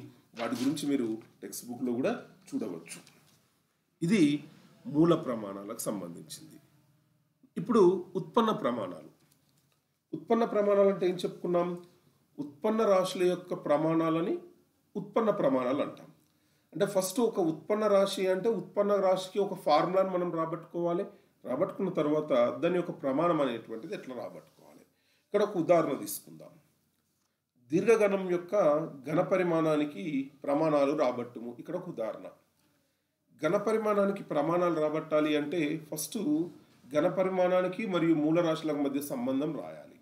S1: వాటి గురించి మీరు టెక్స్ట్ బుక్లో కూడా చూడవచ్చు ఇది మూల ప్రమాణాలకు సంబంధించింది ఇప్పుడు ఉత్పన్న ప్రమాణాలు ఉత్పన్న ప్రమాణాలు అంటే ఏం చెప్పుకున్నాం ఉత్పన్న రాశుల యొక్క ప్రమాణాలని ఉత్పన్న ప్రమాణాలు అంటాం అంటే ఫస్ట్ ఒక ఉత్పన్న రాశి అంటే ఉత్పన్న రాశికి ఒక ఫార్ములాను మనం రాబట్టుకోవాలి రాబట్టుకున్న తర్వాత దాని యొక్క ప్రమాణం అనేటువంటిది ఎట్లా రాబట్టుకోవాలి ఇక్కడ ఒక ఉదాహరణ తీసుకుందాం దీర్ఘగణం యొక్క ఘన పరిమాణానికి ప్రమాణాలు రాబట్టుము ఇక్కడ ఒక ఉదాహరణ ఘన పరిమాణానికి ప్రమాణాలు రాబట్టాలి అంటే ఫస్ట్ ఘన పరిమాణానికి మరియు మూల రాశులకు మధ్య సంబంధం రాయాలి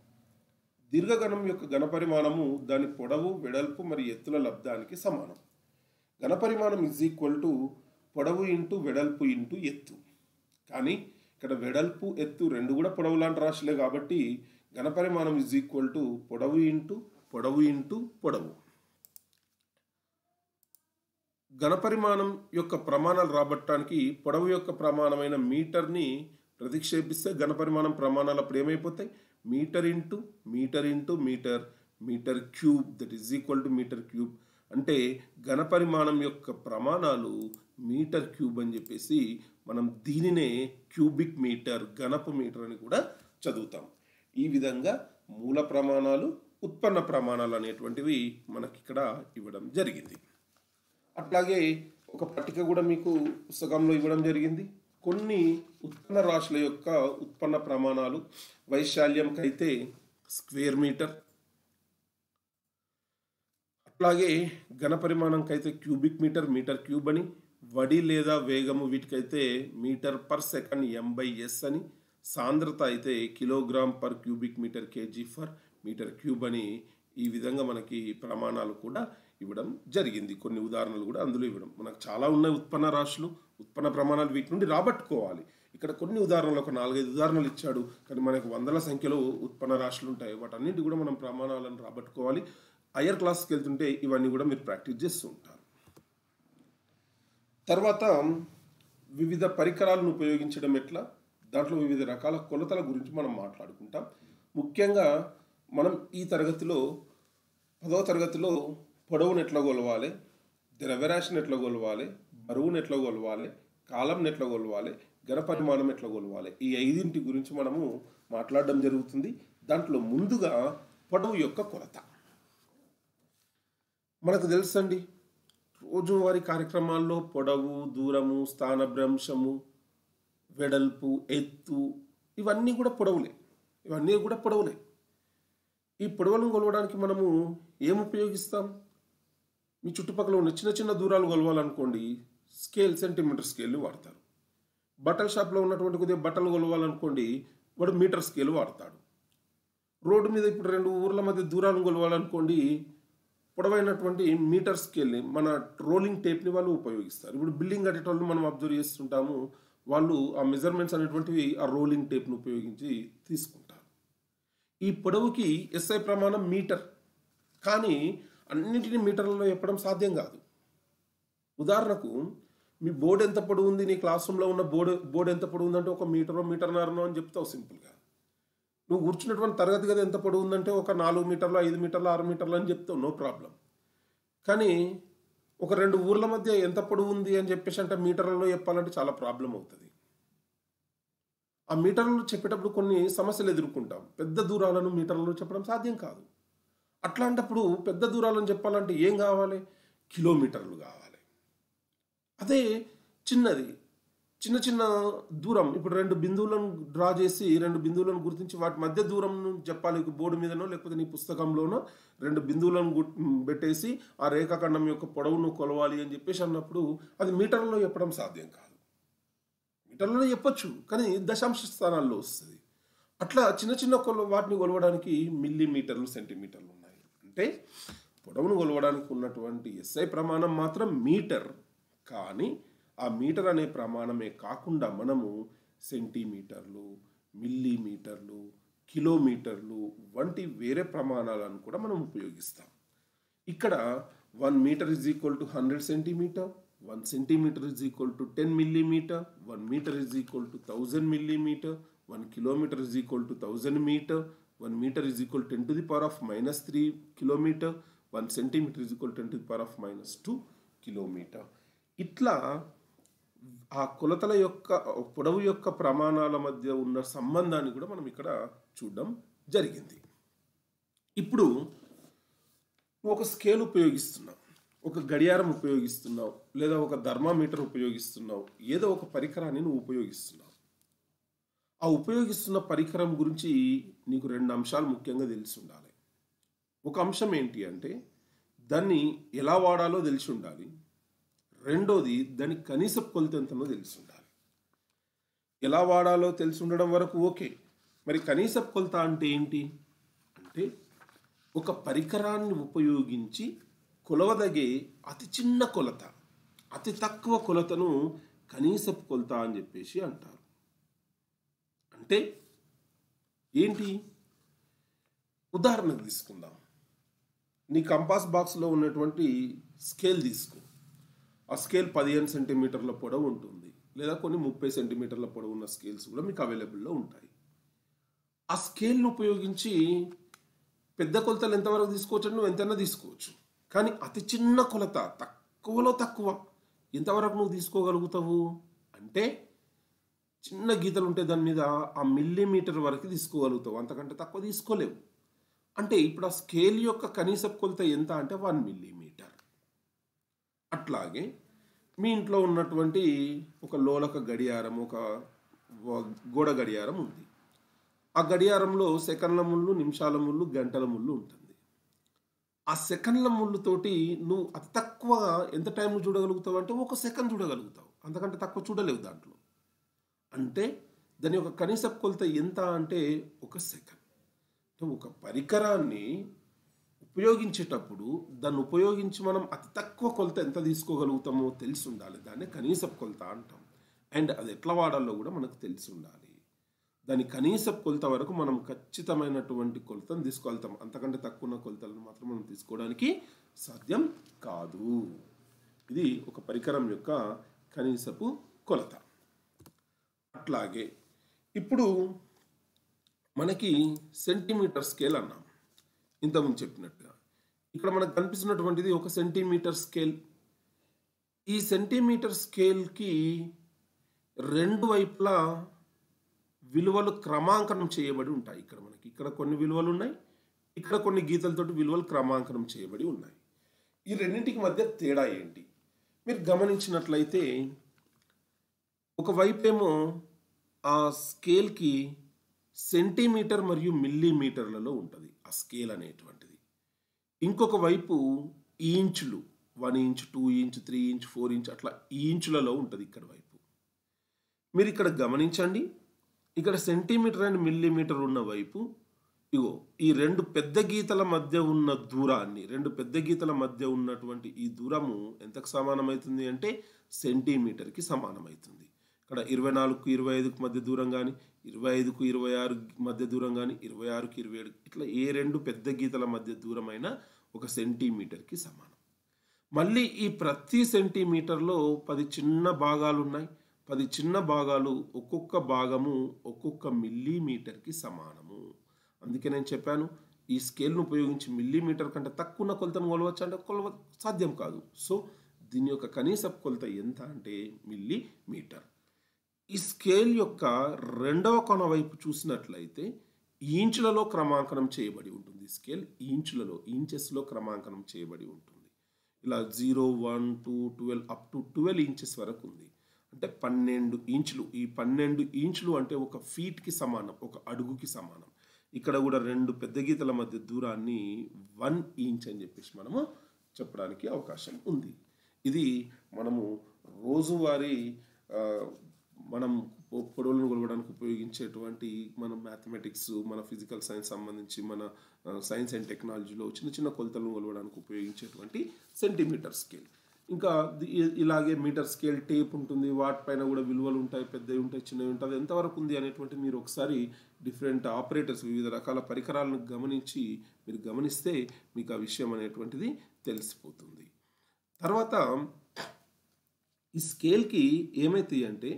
S1: దీర్ఘగణం యొక్క ఘనపరిమాణము దాని పొడవు వెడల్పు మరియు ఎత్తుల లబ్ధానికి సమానం ఘనపరిమాణం ఇజ్ ఈక్వల్ టు పొడవు ఇంటూ వెడల్పు ఇంటూ ఎత్తు కానీ ఇక్కడ వెడల్పు ఎత్తు రెండు కూడా పొడవు లాంటి రాశులే కాబట్టి ఘనపరిమాణం ఇజ్ ఈక్వల్ టు పొడవు ఇంటూ పొడవు ఇంటూ పొడవు ఘనపరిమాణం యొక్క ప్రమాణాలు రాబట్టడానికి పొడవు యొక్క ప్రమాణమైన మీటర్ని ప్రతిక్షేపిస్తే ఘనపరిమాణం ప్రమాణాలు అప్పుడు ఏమైపోతాయి metre into metre into metre metre cube that is equal to metre cube అంటే ఘనపరిమాణం యొక్క ప్రమాణాలు మీటర్ క్యూబ్ అని చెప్పేసి మనం దీనినే క్యూబిక్ మీటర్ ఘనపు మీటర్ అని కూడా చదువుతాం ఈ విధంగా మూల ప్రమాణాలు ఉత్పన్న ప్రమాణాలు అనేటువంటివి మనకి ఇక్కడ ఇవ్వడం జరిగింది అట్లాగే ఒక పట్టిక కూడా మీకు పుస్తకంలో ఇవ్వడం జరిగింది కొన్ని ఉత్పన్న రాశుల యొక్క ఉత్పన్న ప్రమాణాలు వైశాల్యంకైతే స్క్వేర్ మీటర్ అట్లాగే ఘనపరిమాణంకైతే క్యూబిక్ మీటర్ మీటర్ క్యూబ్ అని వడి లేదా వేగము వీటికైతే metre per second m by s s అని సాంద్రత అయితే kilogram per cubic metre kg per metre cube అని ఈ విధంగా మనకి ప్రమాణాలు కూడా ఇవ్వడం జరిగింది కొన్ని ఉదాహరణలు కూడా అందులో ఇవ్వడం మనకు చాలా ఉన్నాయి ఉత్పన్న రాశులు ఉత్పన్న ప్రమాణాలు వీటి నుండి రాబట్టుకోవాలి ఇక్కడ కొన్ని ఉదాహరణలు ఒక నాలుగైదు ఉదాహరణలు ఇచ్చాడు కానీ మనకు వందల సంఖ్యలో ఉత్పన్న రాశులు ఉంటాయి వాటన్నిటి కూడా మనం ప్రమాణాలను రాబట్టుకోవాలి హయ్యర్ క్లాస్కి వెళ్తుంటే ఇవన్నీ కూడా మీరు ప్రాక్టీస్ చేస్తూ ఉంటారు తర్వాత వివిధ పరికరాలను ఉపయోగించడం ఎట్లా దాంట్లో వివిధ రకాల కొలతల గురించి మనం మాట్లాడుకుంటాం ముఖ్యంగా మనం ఈ తరగతిలో పదవ తరగతిలో పొడవును ఎట్లా కొలవాలి ద్రవ్యరాశిని ఎట్లా కొలవాలి బరువును ఎట్లా కొలవాలి కాలంని ఎట్లా కొలవాలి పరిమాణం ఎట్లా కొలవాలి ఈ ఐదింటి గురించి మనము మాట్లాడడం జరుగుతుంది దాంట్లో ముందుగా పొడవు యొక్క కొరత మనకు తెలుసండి రోజువారి కార్యక్రమాల్లో పొడవు దూరము స్థానభ్రంశము వెడల్పు ఎత్తు ఇవన్నీ కూడా పొడవులే ఇవన్నీ కూడా పొడవులే ఈ పొడవులను కొలవడానికి మనము ఏం ఉపయోగిస్తాం మీ చుట్టుపక్కల ఉన్న చిన్న చిన్న దూరాలు కొలవాలనుకోండి స్కేల్ సెంటీమీటర్ స్కేల్ వాడతారు బట్టల షాప్లో ఉన్నటువంటి కొద్దిగా బట్టలు కొలవాలనుకోండి వాడు మీటర్ స్కేల్ వాడతాడు రోడ్డు మీద ఇప్పుడు రెండు ఊర్ల మధ్య దూరాలు కొలవాలనుకోండి పొడవైనటువంటి మీటర్ స్కేల్ని మన రోలింగ్ టేప్ని వాళ్ళు ఉపయోగిస్తారు ఇప్పుడు బిల్డింగ్ కట్టేటోళ్ళు మనం అబ్జర్వ్ చేస్తుంటాము వాళ్ళు ఆ మెజర్మెంట్స్ అనేటువంటివి ఆ రోలింగ్ టేప్ను ఉపయోగించి తీసుకుంటారు ఈ పొడవుకి ఎస్ఐ ప్రమాణం మీటర్ కానీ అన్నింటినీ మీటర్లలో చెప్పడం సాధ్యం కాదు ఉదాహరణకు మీ బోర్డు ఎంత పొడవు ఉంది నీ క్లాస్ రూమ్లో ఉన్న బోర్డు బోర్డు ఎంత పొడవు ఉందంటే ఒక మీటర్ మీటర్న్నరనో అని చెప్తావు సింపుల్గా నువ్వు కూర్చున్నటువంటి తరగతి గది ఎంత పొడవు ఉందంటే ఒక నాలుగు మీటర్లు ఐదు మీటర్లు ఆరు మీటర్లు అని చెప్తావు నో ప్రాబ్లం కానీ ఒక రెండు ఊర్ల మధ్య ఎంత పొడవు ఉంది అని చెప్పేసి అంటే మీటర్లలో చెప్పాలంటే చాలా ప్రాబ్లం అవుతుంది ఆ మీటర్లు చెప్పేటప్పుడు కొన్ని సమస్యలు ఎదుర్కొంటాం పెద్ద దూరాలను మీటర్లలో చెప్పడం సాధ్యం కాదు అట్లాంటప్పుడు పెద్ద దూరాలను చెప్పాలంటే ఏం కావాలి కిలోమీటర్లు కావాలి అదే చిన్నది చిన్న చిన్న దూరం ఇప్పుడు రెండు బిందువులను డ్రా చేసి రెండు బిందువులను గుర్తించి వాటి మధ్య దూరం చెప్పాలి బోర్డు మీదనో లేకపోతే నీ పుస్తకంలోనో రెండు బిందువులను పెట్టేసి ఆ రేఖాఖండం యొక్క పొడవును కొలవాలి అని చెప్పేసి అన్నప్పుడు అది మీటర్లో చెప్పడం సాధ్యం కాదు మీటర్లో చెప్పొచ్చు కానీ దశాంశ స్థానాల్లో వస్తుంది అట్లా చిన్న చిన్న కొల వాటిని కొలవడానికి మిల్లీమీటర్లు సెంటీమీటర్లు అంటే పొడవును కొలవడానికి ఉన్నటువంటి ఎస్ఐ ప్రమాణం మాత్రం మీటర్ కానీ ఆ మీటర్ అనే ప్రమాణమే కాకుండా మనము సెంటీమీటర్లు మిల్లీమీటర్లు కిలోమీటర్లు వంటి వేరే ప్రమాణాలను కూడా మనం ఉపయోగిస్తాం ఇక్కడ one metre is equal to hundred centimetre one centimetre is equal to ten millimetre one metre is equal to thousand millimetre one kilometre is equal to thousand metre one metre is equal ten to the power of minus three kilometre one centimetre is equal ten to the power of minus two kilometre ఇట్లా ఆ కొలతల యొక్క పొడవు యొక్క ప్రమాణాల మధ్య ఉన్న సంబంధాన్ని కూడా మనం ఇక్కడ చూడడం జరిగింది ఇప్పుడు ఒక స్కేల్ ఉపయోగిస్తున్నావు ఒక గడియారం ఉపయోగిస్తున్నావు లేదా ఒక ధర్మామీటర్ ఉపయోగిస్తున్నావు ఏదో ఒక పరికరాన్ని నువ్వు ఉపయోగిస్తున్నావు ఆ ఉపయోగిస్తున్న పరికరం గురించి నీకు రెండు అంశాలు ముఖ్యంగా తెలిసి ఉండాలి ఒక అంశం ఏంటి అంటే దాన్ని ఎలా వాడాలో తెలిసి ఉండాలి రెండోది దాని కనీస కొలత ఎంతనో తెలిసి ఉండాలి ఎలా వాడాలో తెలిసి ఉండడం వరకు ఓకే మరి కనీస కొలత అంటే ఏంటి అంటే ఒక పరికరాన్ని ఉపయోగించి కొలవదగే అతి చిన్న కొలత అతి తక్కువ కొలతను కనీసపు కొలత అని చెప్పేసి అంటారు అంటే ఏంటి ఉదాహరణకు తీసుకుందాం నీ కంపాస్ బాక్స్లో ఉన్నటువంటి స్కేల్ తీసుకో ఆ స్కేల్ పదిహేను సెంటీమీటర్ల పొడవు ఉంటుంది లేదా కొన్ని ముప్పై సెంటీమీటర్ల పొడవు ఉన్న స్కేల్స్ కూడా మీకు అవైలబుల్లో ఉంటాయి ఆ స్కేల్ను ఉపయోగించి పెద్ద కొలతలు ఎంతవరకు తీసుకోవచ్చు నువ్వు ఎంతైనా తీసుకోవచ్చు కానీ అతి చిన్న కొలత తక్కువలో తక్కువ ఎంతవరకు నువ్వు తీసుకోగలుగుతావు అంటే చిన్న గీతలు ఉంటే దాని మీద ఆ మిల్లీమీటర్ వరకు తీసుకోగలుగుతావు అంతకంటే తక్కువ తీసుకోలేవు అంటే ఇప్పుడు ఆ స్కేల్ యొక్క కనీస కొలత ఎంత అంటే వన్ మిల్లీమీటర్ అట్లాగే మీ ఇంట్లో ఉన్నటువంటి ఒక లోలక గడియారం ఒక గోడ గడియారం ఉంది ఆ గడియారంలో సెకండ్ల ముళ్ళు నిమిషాల ముళ్ళు గంటల ముళ్ళు ఉంటుంది ఆ సెకండ్ల ముళ్ళుతోటి నువ్వు అతి తక్కువ ఎంత టైం చూడగలుగుతావు అంటే ఒక సెకండ్ చూడగలుగుతావు అంతకంటే తక్కువ చూడలేవు దాంట్లో అంటే దాని యొక్క కనీస కొలత ఎంత అంటే ఒక సెకండ్ సో ఒక పరికరాన్ని ఉపయోగించేటప్పుడు దాన్ని ఉపయోగించి మనం అతి తక్కువ కొలత ఎంత తీసుకోగలుగుతామో తెలిసి ఉండాలి దాన్ని కనీస కొలత అంటాం అండ్ అది ఎట్లా వాడాలో కూడా మనకు తెలిసి ఉండాలి దాని కనీస కొలత వరకు మనం ఖచ్చితమైనటువంటి కొలతను తీసుకోగలుగుతాం అంతకంటే తక్కువ ఉన్న కొలతలను మాత్రం మనం తీసుకోవడానికి సాధ్యం కాదు ఇది ఒక పరికరం యొక్క కనీసపు కొలత అట్లాగే ఇప్పుడు మనకి సెంటీమీటర్ స్కేల్ అన్నాం ఇంతకుముందు చెప్పినట్టుగా ఇక్కడ మనకు కనిపిస్తున్నటువంటిది ఒక సెంటీమీటర్ స్కేల్ ఈ సెంటీమీటర్ స్కేల్కి రెండు వైపులా విలువలు క్రమాంకనం చేయబడి ఉంటాయి ఇక్కడ మనకి ఇక్కడ కొన్ని విలువలు ఉన్నాయి ఇక్కడ కొన్ని గీతలతో విలువలు క్రమాంకనం చేయబడి ఉన్నాయి ఈ రెండింటికి మధ్య తేడా ఏంటి మీరు గమనించినట్లయితే ఒకవైపేమో ఆ స్కేల్కి సెంటీమీటర్ మరియు మిల్లీమీటర్లలో ఉంటుంది ఆ స్కేల్ అనేటువంటిది ఇంకొక వైపు ఇంచులు one inch two inch three inch four inch అట్లా ఇంచులలో ఉంటుంది ఇక్కడ వైపు మీరు ఇక్కడ గమనించండి ఇక్కడ సెంటీమీటర్ అండ్ మిల్లీమీటర్ ఉన్న వైపు ఇగో ఈ రెండు పెద్ద గీతల మధ్య ఉన్న దూరాన్ని రెండు పెద్ద గీతల మధ్య ఉన్నటువంటి ఈ దూరము ఎంతకు సమానమవుతుంది అంటే సెంటీమీటర్కి సమానమవుతుంది ఇక్కడ ఇరవై నాలుగుకు ఇరవై ఐదుకు మధ్య దూరం కానీ ఇరవై ఐదుకు ఇరవై ఆరు మధ్య దూరం కానీ ఇరవై ఆరుకి ఇరవై ఏడు ఇట్లా ఏ రెండు పెద్ద గీతల మధ్య దూరమైన ఒక సెంటీమీటర్కి సమానం మళ్ళీ ఈ ప్రతి సెంటీమీటర్లో పది చిన్న భాగాలు ఉన్నాయి పది చిన్న భాగాలు ఒక్కొక్క భాగము ఒక్కొక్క మిల్లీమీటర్కి సమానము అందుకే నేను చెప్పాను ఈ స్కేల్ను ఉపయోగించి మిల్లీమీటర్ కంటే తక్కువ కొలతను కొలవచ్చు అంటే కొలవ సాధ్యం కాదు సో దీని యొక్క కనీస కొలత ఎంత అంటే మిల్లీమీటర్ ఈ స్కేల్ యొక్క రెండవ కొన వైపు చూసినట్లయితే ఇంచులలో క్రమాంకనం చేయబడి ఉంటుంది స్కేల్ ఇంచులలో ఇంచెస్లో క్రమాంకనం చేయబడి ఉంటుంది ఇలా zero one two twelve up to twelve inches వరకు ఉంది అంటే పన్నెండు ఇంచులు ఈ పన్నెండు ఇంచులు అంటే ఒక ఫీట్కి సమానం ఒక అడుగుకి సమానం ఇక్కడ కూడా రెండు పెద్ద గీతల మధ్య దూరాన్ని వన్ ఇంచ్ అని చెప్పేసి మనము చెప్పడానికి అవకాశం ఉంది ఇది మనము రోజువారీ మనం పొడవులను కొలవడానికి ఉపయోగించేటువంటి మన మ్యాథమెటిక్స్ మన ఫిజికల్ సైన్స్ సంబంధించి మన సైన్స్ అండ్ టెక్నాలజీలో చిన్న చిన్న కొలతలను కొలవడానికి ఉపయోగించేటువంటి సెంటీమీటర్ స్కేల్ ఇంకా ఇలాగే మీటర్ స్కేల్ టేప్ ఉంటుంది వాటిపైన కూడా విలువలు ఉంటాయి పెద్దవి ఉంటాయి చిన్నవి ఉంటాయి ఎంతవరకు ఉంది అనేటువంటి మీరు ఒకసారి డిఫరెంట్ ఆపరేటర్స్ వివిధ రకాల పరికరాలను గమనించి మీరు గమనిస్తే మీకు ఆ విషయం అనేటువంటిది తెలిసిపోతుంది తర్వాత ఈ స్కేల్కి ఏమైతాయి అంటే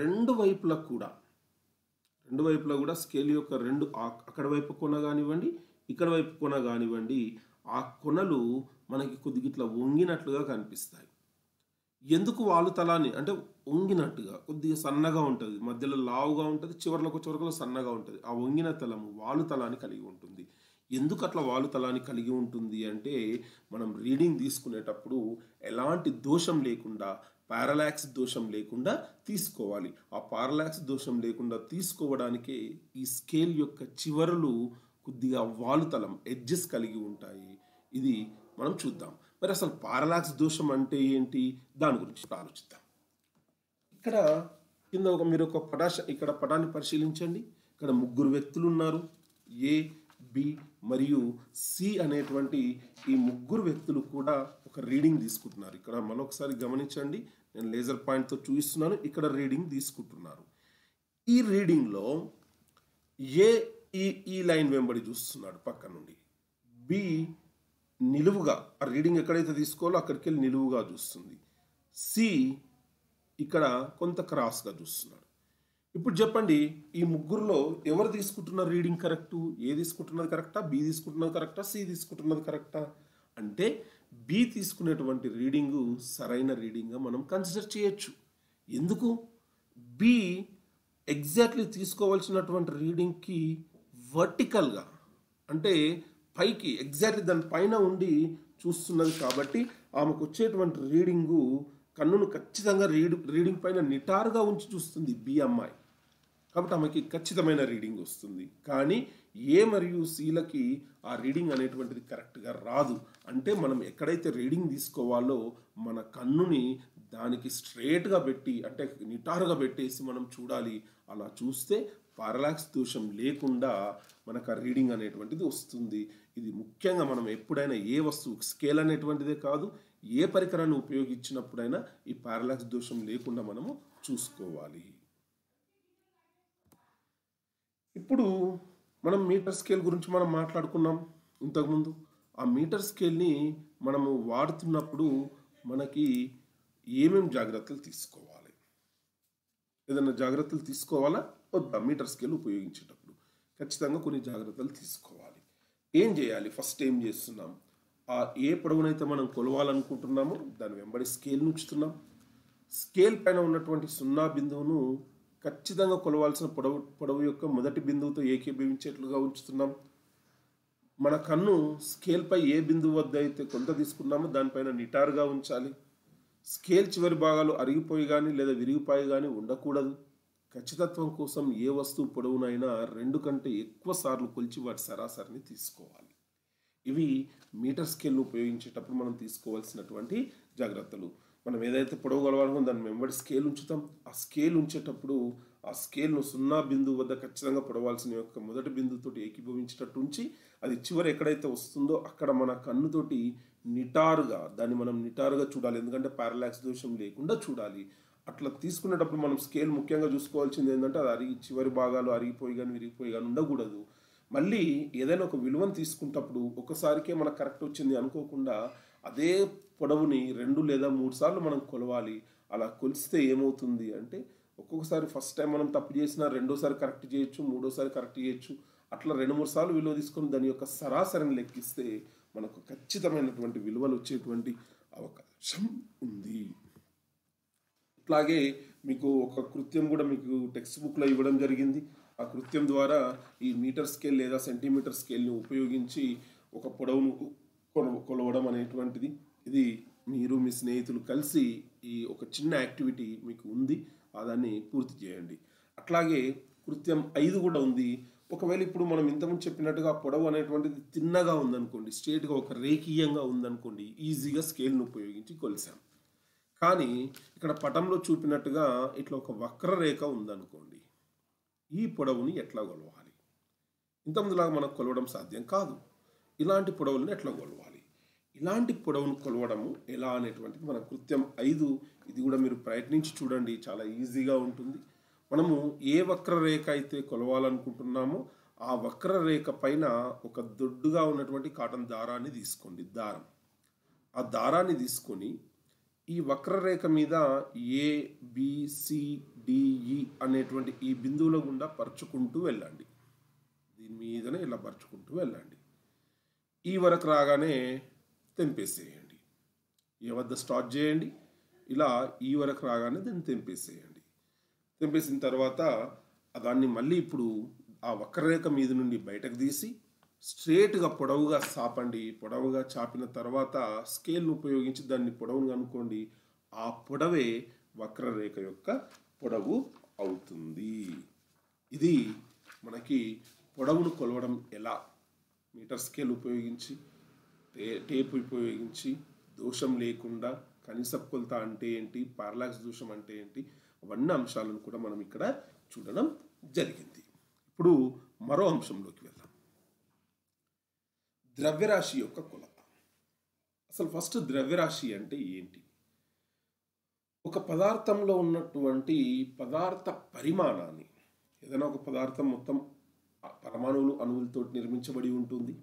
S1: రెండు వైపులా కూడా రెండు వైపులా కూడా స్కేల్ యొక్క రెండు అక్కడ వైపు కొన కానివ్వండి ఇక్కడ వైపు కొన కానివ్వండి ఆ కొనలు మనకి కొద్దిగా ఇట్లా వంగినట్లుగా కనిపిస్తాయి ఎందుకు తలాన్ని అంటే వంగినట్టుగా కొద్దిగా సన్నగా ఉంటుంది మధ్యలో లావుగా ఉంటుంది చివరిలో చివరిలో సన్నగా ఉంటుంది ఆ వంగిన తలము తలాన్ని కలిగి ఉంటుంది ఎందుకు అట్లా తలాన్ని కలిగి ఉంటుంది అంటే మనం రీడింగ్ తీసుకునేటప్పుడు ఎలాంటి దోషం లేకుండా పారలాక్స్ దోషం లేకుండా తీసుకోవాలి ఆ పారలాక్స్ దోషం లేకుండా తీసుకోవడానికే ఈ స్కేల్ యొక్క చివరలు కొద్దిగా వాలుతలం ఎడ్జెస్ కలిగి ఉంటాయి ఇది మనం చూద్దాం మరి అసలు పారలాక్స్ దోషం అంటే ఏంటి దాని గురించి ఆలోచిద్దాం ఇక్కడ కింద ఒక మీరు ఒక పటాశ ఇక్కడ పటాన్ని పరిశీలించండి ఇక్కడ ముగ్గురు వ్యక్తులు ఉన్నారు ఏ బి మరియు సి అనేటువంటి ఈ ముగ్గురు వ్యక్తులు కూడా ఒక రీడింగ్ తీసుకుంటున్నారు ఇక్కడ మరొకసారి గమనించండి నేను లేజర్ పాయింట్తో చూపిస్తున్నాను ఇక్కడ రీడింగ్ తీసుకుంటున్నారు ఈ రీడింగ్లో ఏ ఈ ఈ లైన్ వెంబడి చూస్తున్నాడు పక్క నుండి బి నిలువుగా ఆ రీడింగ్ ఎక్కడైతే తీసుకోవాలో అక్కడికి వెళ్ళి నిలువుగా చూస్తుంది సి ఇక్కడ కొంత క్రాస్గా చూస్తున్నాడు ఇప్పుడు చెప్పండి ఈ ముగ్గురులో ఎవరు తీసుకుంటున్న రీడింగ్ కరెక్టు ఏ తీసుకుంటున్నది కరెక్టా బి తీసుకుంటున్నది కరెక్టా సి తీసుకుంటున్నది కరెక్టా అంటే బి తీసుకునేటువంటి రీడింగు సరైన రీడింగ్గా మనం కన్సిడర్ చేయొచ్చు ఎందుకు బి ఎగ్జాక్ట్లీ తీసుకోవాల్సినటువంటి రీడింగ్కి వర్టికల్గా అంటే పైకి ఎగ్జాక్ట్లీ దాని పైన ఉండి చూస్తున్నది కాబట్టి ఆమెకు వచ్చేటువంటి రీడింగు కన్నును ఖచ్చితంగా రీడ్ రీడింగ్ పైన నిటారుగా ఉంచి చూస్తుంది బి అమ్మాయి కాబట్టి ఆమెకి ఖచ్చితమైన రీడింగ్ వస్తుంది కానీ ఏ మరియు సీలకి ఆ రీడింగ్ అనేటువంటిది కరెక్ట్గా రాదు అంటే మనం ఎక్కడైతే రీడింగ్ తీసుకోవాలో మన కన్నుని దానికి స్ట్రేట్గా పెట్టి అంటే నిటారుగా పెట్టేసి మనం చూడాలి అలా చూస్తే పారలాక్స్ దోషం లేకుండా మనకు ఆ రీడింగ్ అనేటువంటిది వస్తుంది ఇది ముఖ్యంగా మనం ఎప్పుడైనా ఏ వస్తువు స్కేల్ అనేటువంటిదే కాదు ఏ పరికరాన్ని ఉపయోగించినప్పుడైనా ఈ పారలాక్స్ దోషం లేకుండా మనము చూసుకోవాలి ఇప్పుడు మనం మీటర్ స్కేల్ గురించి మనం మాట్లాడుకున్నాం ఇంతకుముందు ఆ మీటర్ స్కేల్ని మనము వాడుతున్నప్పుడు మనకి ఏమేమి జాగ్రత్తలు తీసుకోవాలి ఏదైనా జాగ్రత్తలు తీసుకోవాలా వద్దా మీటర్ స్కేల్ ఉపయోగించేటప్పుడు ఖచ్చితంగా కొన్ని జాగ్రత్తలు తీసుకోవాలి ఏం చేయాలి ఫస్ట్ ఏం చేస్తున్నాం ఆ ఏ పొడవునైతే మనం కొలవాలనుకుంటున్నామో దాని వెంబడి స్కేల్ ఉంచుతున్నాం స్కేల్ పైన ఉన్నటువంటి సున్నా బిందువును ఖచ్చితంగా కొలవాల్సిన పొడవు పొడవు యొక్క మొదటి బిందువుతో ఏకీభవించేట్లుగా ఉంచుతున్నాం మన కన్ను స్కేల్పై ఏ బిందువు వద్ద అయితే కొంత తీసుకున్నామో దానిపైన నిటారుగా ఉంచాలి స్కేల్ చివరి భాగాలు అరిగిపోయి కానీ లేదా విరిగిపోయి కానీ ఉండకూడదు ఖచ్చితత్వం కోసం ఏ వస్తువు పొడవునైనా రెండు కంటే ఎక్కువ సార్లు కొలిచి వాటి సరాసరిని తీసుకోవాలి ఇవి మీటర్ స్కేల్ను ఉపయోగించేటప్పుడు మనం తీసుకోవాల్సినటువంటి జాగ్రత్తలు మనం ఏదైతే పొడవు కొలవాలనుకుని దాన్ని వెంబడి స్కేల్ ఉంచుతాం ఆ స్కేల్ ఉంచేటప్పుడు ఆ స్కేల్ను సున్నా బిందువు వద్ద ఖచ్చితంగా పొడవాల్సిన యొక్క మొదటి బిందుతోటి ఏకీభవించేటట్టు ఉంచి అది చివరి ఎక్కడైతే వస్తుందో అక్కడ మన కన్నుతోటి నిటారుగా దాన్ని మనం నిటారుగా చూడాలి ఎందుకంటే పారలాక్స్ దోషం లేకుండా చూడాలి అట్లా తీసుకునేటప్పుడు మనం స్కేల్ ముఖ్యంగా చూసుకోవాల్సింది ఏంటంటే అది అరిగి చివరి భాగాలు అరిగిపోయి కానీ విరిగిపోయి కానీ ఉండకూడదు మళ్ళీ ఏదైనా ఒక విలువను తీసుకున్నప్పుడు ఒకసారికే మనకు కరెక్ట్ వచ్చింది అనుకోకుండా అదే పొడవుని రెండు లేదా మూడు సార్లు మనం కొలవాలి అలా కొలిస్తే ఏమవుతుంది అంటే ఒక్కొక్కసారి ఫస్ట్ టైం మనం తప్పు చేసినా రెండోసారి కరెక్ట్ చేయొచ్చు మూడోసారి కరెక్ట్ చేయొచ్చు అట్లా రెండు మూడు సార్లు విలువ తీసుకొని దాని యొక్క సరాసరిని లెక్కిస్తే మనకు ఖచ్చితమైనటువంటి విలువలు వచ్చేటువంటి అవకాశం ఉంది అట్లాగే మీకు ఒక కృత్యం కూడా మీకు టెక్స్ట్ బుక్లో ఇవ్వడం జరిగింది ఆ కృత్యం ద్వారా ఈ మీటర్ స్కేల్ లేదా సెంటీమీటర్ స్కేల్ని ఉపయోగించి ఒక పొడవును కొలవడం అనేటువంటిది ఇది మీరు మీ స్నేహితులు కలిసి ఈ ఒక చిన్న యాక్టివిటీ మీకు ఉంది దాన్ని పూర్తి చేయండి అట్లాగే కృత్యం ఐదు కూడా ఉంది ఒకవేళ ఇప్పుడు మనం ఇంతకుముందు చెప్పినట్టుగా పొడవు అనేటువంటిది తిన్నగా ఉందనుకోండి స్ట్రేట్గా ఒక రేఖీయంగా ఉందనుకోండి ఈజీగా స్కేల్ను ఉపయోగించి కొలిసాం కానీ ఇక్కడ పటంలో చూపినట్టుగా ఇట్లా ఒక వక్రరేఖ ఉందనుకోండి ఈ పొడవుని ఎట్లా కొలవాలి ఇంతకుముందులాగా మనకు కొలవడం సాధ్యం కాదు ఇలాంటి పొడవులను ఎట్లా కొలవాలి ఇలాంటి పొడవును కొలవడము ఎలా అనేటువంటిది మన కృత్యం ఐదు ఇది కూడా మీరు ప్రయత్నించి చూడండి చాలా ఈజీగా ఉంటుంది మనము ఏ వక్రరేఖ అయితే కొలవాలనుకుంటున్నామో ఆ వక్రరేఖ పైన ఒక దొడ్డుగా ఉన్నటువంటి కాటన్ దారాన్ని తీసుకోండి దారం ఆ దారాన్ని తీసుకొని ఈ వక్రరేఖ మీద ఏ బిసిడిఈ అనేటువంటి ఈ బిందువుల గుండా పరుచుకుంటూ వెళ్ళండి దీని మీదనే ఇలా పరుచుకుంటూ వెళ్ళండి ఈ వరకు రాగానే తెంపేసేయండి ఏ వద్ద స్టార్ట్ చేయండి ఇలా ఈ వరకు రాగానే దాన్ని తెంపేసేయండి తెంపేసిన తర్వాత దాన్ని మళ్ళీ ఇప్పుడు ఆ వక్రరేఖ మీద నుండి బయటకు తీసి స్ట్రేట్గా పొడవుగా చాపండి పొడవుగా చాపిన తర్వాత స్కేల్ను ఉపయోగించి దాన్ని పొడవును అనుకోండి ఆ పొడవే వక్రరేఖ యొక్క పొడవు అవుతుంది ఇది మనకి పొడవును కొలవడం ఎలా మీటర్ స్కేల్ ఉపయోగించి టేప్ ఉపయోగించి దోషం లేకుండా కనీస కొలత అంటే ఏంటి పార్లాక్స్ దోషం అంటే ఏంటి అవన్నీ అంశాలను కూడా మనం ఇక్కడ చూడడం జరిగింది ఇప్పుడు మరో అంశంలోకి వెళ్దాం ద్రవ్యరాశి యొక్క కొలత అసలు ఫస్ట్ ద్రవ్యరాశి అంటే ఏంటి ఒక పదార్థంలో ఉన్నటువంటి పదార్థ పరిమాణాన్ని ఏదైనా ఒక పదార్థం మొత్తం పరమాణువులు అణువులతో నిర్మించబడి ఉంటుంది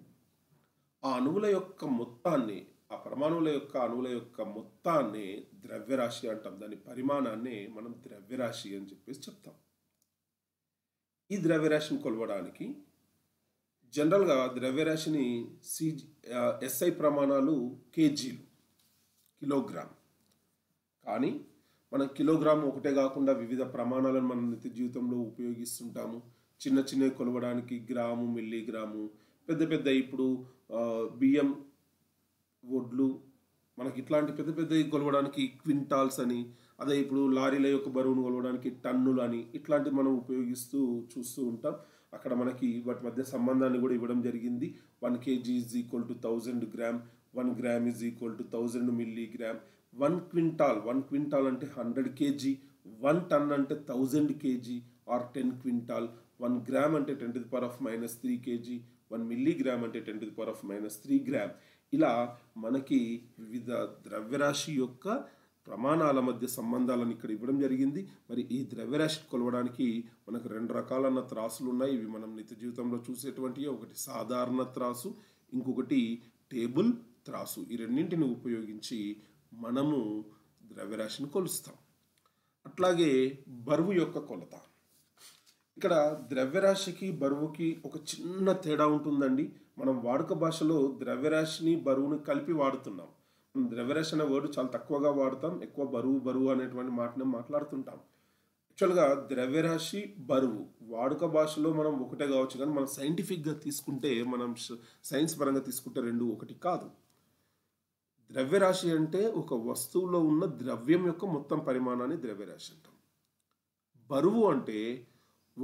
S1: ఆ అణువుల యొక్క మొత్తాన్ని ఆ పరమాణువుల యొక్క అణువుల యొక్క మొత్తాన్ని ద్రవ్యరాశి అంటాం దాని పరిమాణాన్ని మనం ద్రవ్యరాశి అని చెప్పేసి చెప్తాం ఈ ద్రవ్యరాశిని కొలవడానికి జనరల్గా ద్రవ్యరాశిని సి ఎస్ఐ ప్రమాణాలు కేజీలు కిలోగ్రామ్ కానీ మనం కిలోగ్రామ్ ఒకటే కాకుండా వివిధ ప్రమాణాలను మనం నిత్య జీవితంలో ఉపయోగిస్తుంటాము చిన్న చిన్నవి కొలవడానికి గ్రాము మిల్లీగ్రాము పెద్ద పెద్ద ఇప్పుడు బియ్యం వడ్లు మనకి ఇట్లాంటి పెద్ద పెద్దవి కొలవడానికి క్వింటాల్స్ అని అదే ఇప్పుడు లారీల యొక్క బరువును కొలవడానికి టన్నులు అని ఇట్లాంటివి మనం ఉపయోగిస్తూ చూస్తూ ఉంటాం అక్కడ మనకి వాటి మధ్య సంబంధాన్ని కూడా ఇవ్వడం జరిగింది one kg is equal to thousand gram one gram is equal to thousand milligram one quintal one quintal అంటే హండ్రెడ్ కేజీ వన్ టన్ అంటే thousand kg or ten quintal one gram అంటే ten to the power of minus three kg one milligram అంటే ten to the power of minus three gram ఇలా మనకి వివిధ ద్రవ్యరాశి యొక్క ప్రమాణాల మధ్య సంబంధాలను ఇక్కడ ఇవ్వడం జరిగింది మరి ఈ ద్రవ్యరాశి కొలవడానికి మనకు రెండు రకాలన్న త్రాసులు ఉన్నాయి ఇవి మనం నిత్య జీవితంలో చూసేటువంటివి ఒకటి సాధారణ త్రాసు ఇంకొకటి టేబుల్ త్రాసు ఈ రెండింటిని ఉపయోగించి మనము ద్రవ్యరాశిని కొలుస్తాం అట్లాగే బరువు యొక్క కొలత ఇక్కడ ద్రవ్యరాశికి బరువుకి ఒక చిన్న తేడా ఉంటుందండి మనం వాడుక భాషలో ద్రవ్యరాశిని బరువుని కలిపి వాడుతున్నాం ద్రవ్యరాశి అనే వర్డ్ చాలా తక్కువగా వాడతాం ఎక్కువ బరువు బరువు అనేటువంటి మాటను మాట్లాడుతుంటాం యాక్చువల్గా ద్రవ్యరాశి బరువు వాడుక భాషలో మనం ఒకటే కావచ్చు కానీ మనం సైంటిఫిక్గా తీసుకుంటే మనం సైన్స్ పరంగా తీసుకుంటే రెండు ఒకటి కాదు ద్రవ్యరాశి అంటే ఒక వస్తువులో ఉన్న ద్రవ్యం యొక్క మొత్తం పరిమాణాన్ని ద్రవ్యరాశి అంటాం బరువు అంటే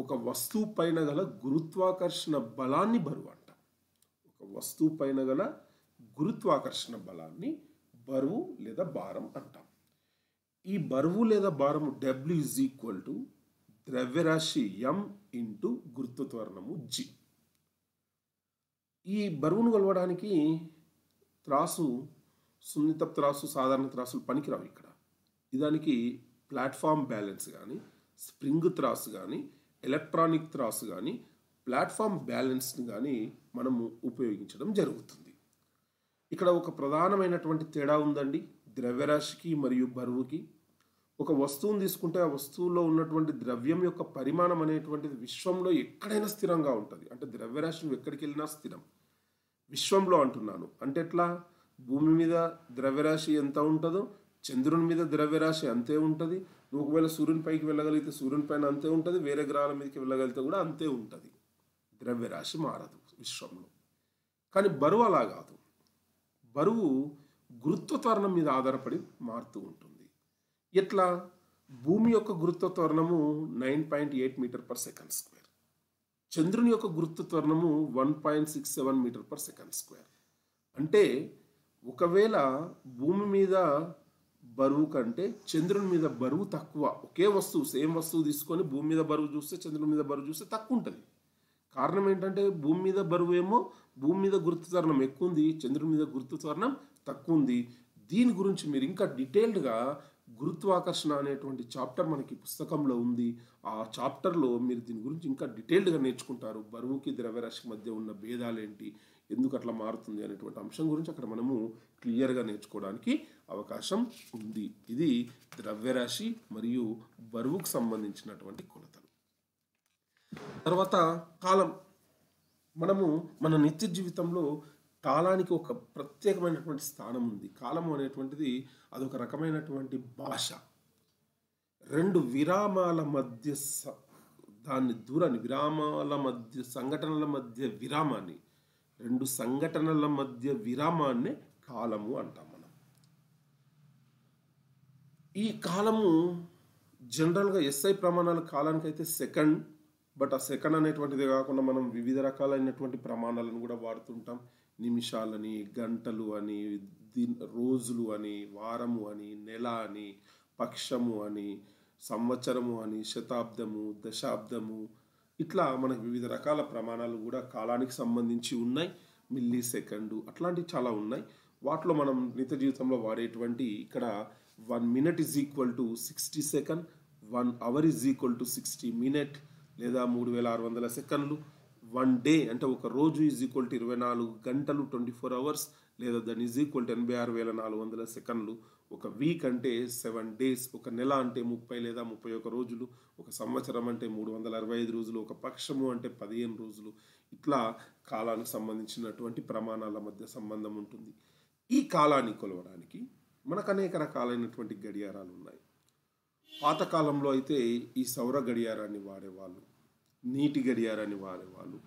S1: ఒక వస్తువు పైన గల గురుత్వాకర్షణ బలాన్ని బరువు అంట ఒక వస్తువు పైన గల గురుత్వాకర్షణ బలాన్ని బరువు లేదా భారం అంటాం ఈ బరువు లేదా భారము డబ్ల్యూ ఇజ్ ఈక్వల్ టు ద్రవ్యరాశి ఎం ఇంటూ గురుత్వత్వరణము జి ఈ బరువును కొలవడానికి త్రాసు సున్నిత త్రాసు సాధారణ త్రాసులు పనికిరావు ఇక్కడ ఇదానికి ప్లాట్ఫామ్ బ్యాలెన్స్ కానీ స్ప్రింగ్ త్రాసు కానీ ఎలక్ట్రానిక్ త్రాస్ కానీ ప్లాట్ఫామ్ బ్యాలెన్స్ని కానీ మనము ఉపయోగించడం జరుగుతుంది ఇక్కడ ఒక ప్రధానమైనటువంటి తేడా ఉందండి ద్రవ్యరాశికి మరియు బరువుకి ఒక వస్తువును తీసుకుంటే ఆ వస్తువులో ఉన్నటువంటి ద్రవ్యం యొక్క పరిమాణం అనేటువంటిది విశ్వంలో ఎక్కడైనా స్థిరంగా ఉంటుంది అంటే ద్రవ్యరాశి నువ్వు ఎక్కడికి వెళ్ళినా స్థిరం విశ్వంలో అంటున్నాను అంటే ఎట్లా భూమి మీద ద్రవ్యరాశి ఎంత ఉంటుందో చంద్రుని మీద ద్రవ్యరాశి అంతే ఉంటుంది నువ్వు ఒకవేళ సూర్యుని పైకి వెళ్ళగలిగితే సూర్యుని పైన అంతే ఉంటుంది వేరే గ్రహాల మీదకి వెళ్ళగలిగితే కూడా అంతే ఉంటుంది ద్రవ్యరాశి మారదు విశ్వంలో కానీ బరువు అలా కాదు బరువు గురుత్వత్వరణం మీద ఆధారపడి మారుతూ ఉంటుంది ఎట్లా భూమి యొక్క గురుత్వత్వరణము nine point eight metre per second square చంద్రుని యొక్క గురుత్వత్వరణము one point six seven metre per second square అంటే ఒకవేళ భూమి మీద బరువు కంటే చంద్రుని మీద బరువు తక్కువ ఒకే వస్తువు సేమ్ వస్తువు తీసుకొని భూమి మీద బరువు చూస్తే చంద్రుని మీద బరువు చూస్తే తక్కువ ఉంటుంది కారణం ఏంటంటే భూమి మీద బరువు ఏమో భూమి మీద గుర్తు త్వరణం ఎక్కువ ఉంది చంద్రుని మీద గుర్తు తరణం తక్కువ ఉంది దీని గురించి మీరు ఇంకా డీటెయిల్డ్గా గురుత్వాకర్షణ అనేటువంటి చాప్టర్ మనకి పుస్తకంలో ఉంది ఆ చాప్టర్లో మీరు దీని గురించి ఇంకా డీటెయిల్డ్గా నేర్చుకుంటారు బరువుకి ద్రవ్యరాశికి మధ్య ఉన్న ఏంటి ఎందుకు అట్లా మారుతుంది అనేటువంటి అంశం గురించి అక్కడ మనము క్లియర్గా నేర్చుకోవడానికి అవకాశం ఉంది ఇది ద్రవ్యరాశి మరియు బరువుకు సంబంధించినటువంటి కొలతలు తర్వాత కాలం మనము మన నిత్య జీవితంలో కాలానికి ఒక ప్రత్యేకమైనటువంటి స్థానం ఉంది కాలం అనేటువంటిది అదొక రకమైనటువంటి భాష రెండు విరామాల మధ్య దాన్ని దూరాన్ని విరామాల మధ్య సంఘటనల మధ్య విరామాన్ని రెండు సంఘటనల మధ్య విరామాన్ని కాలము అంటాం మనం ఈ కాలము జనరల్గా ఎస్ఐ ప్రమాణాల అయితే సెకండ్ బట్ ఆ సెకండ్ అనేటువంటిది కాకుండా మనం వివిధ రకాలైనటువంటి ప్రమాణాలను కూడా వాడుతుంటాం నిమిషాలని గంటలు అని రోజులు అని వారము అని నెల అని పక్షము అని సంవత్సరము అని శతాబ్దము దశాబ్దము ఇట్లా మనకు వివిధ రకాల ప్రమాణాలు కూడా కాలానికి సంబంధించి ఉన్నాయి మిల్లీ సెకండు అట్లాంటివి చాలా ఉన్నాయి వాటిలో మనం నిత్య జీవితంలో వాడేటువంటి ఇక్కడ one minute is equal to sixty second one hour is equal to sixty minute లేదా మూడు వేల ఆరు వందల సెకండ్లు వన్ డే అంటే ఒక రోజు ఈజ్ ఈక్వల్ టు ఇరవై నాలుగు గంటలు ట్వంటీ ఫోర్ అవర్స్ లేదా దాని ఈజ్ ఈక్వల్ టు ఎనభై ఆరు వేల నాలుగు వందల సెకండ్లు ఒక వీక్ అంటే సెవెన్ డేస్ ఒక నెల అంటే ముప్పై లేదా ముప్పై ఒక రోజులు ఒక సంవత్సరం అంటే మూడు వందల అరవై ఐదు రోజులు ఒక పక్షము అంటే పదిహేను రోజులు ఇట్లా కాలానికి సంబంధించినటువంటి ప్రమాణాల మధ్య సంబంధం ఉంటుంది ఈ కాలాన్ని కొలవడానికి మనకు అనేక రకాలైనటువంటి గడియారాలు ఉన్నాయి పాతకాలంలో అయితే ఈ సౌర గడియారాన్ని వాడేవాళ్ళు నీటి గడియారాన్ని వాడేవాళ్ళు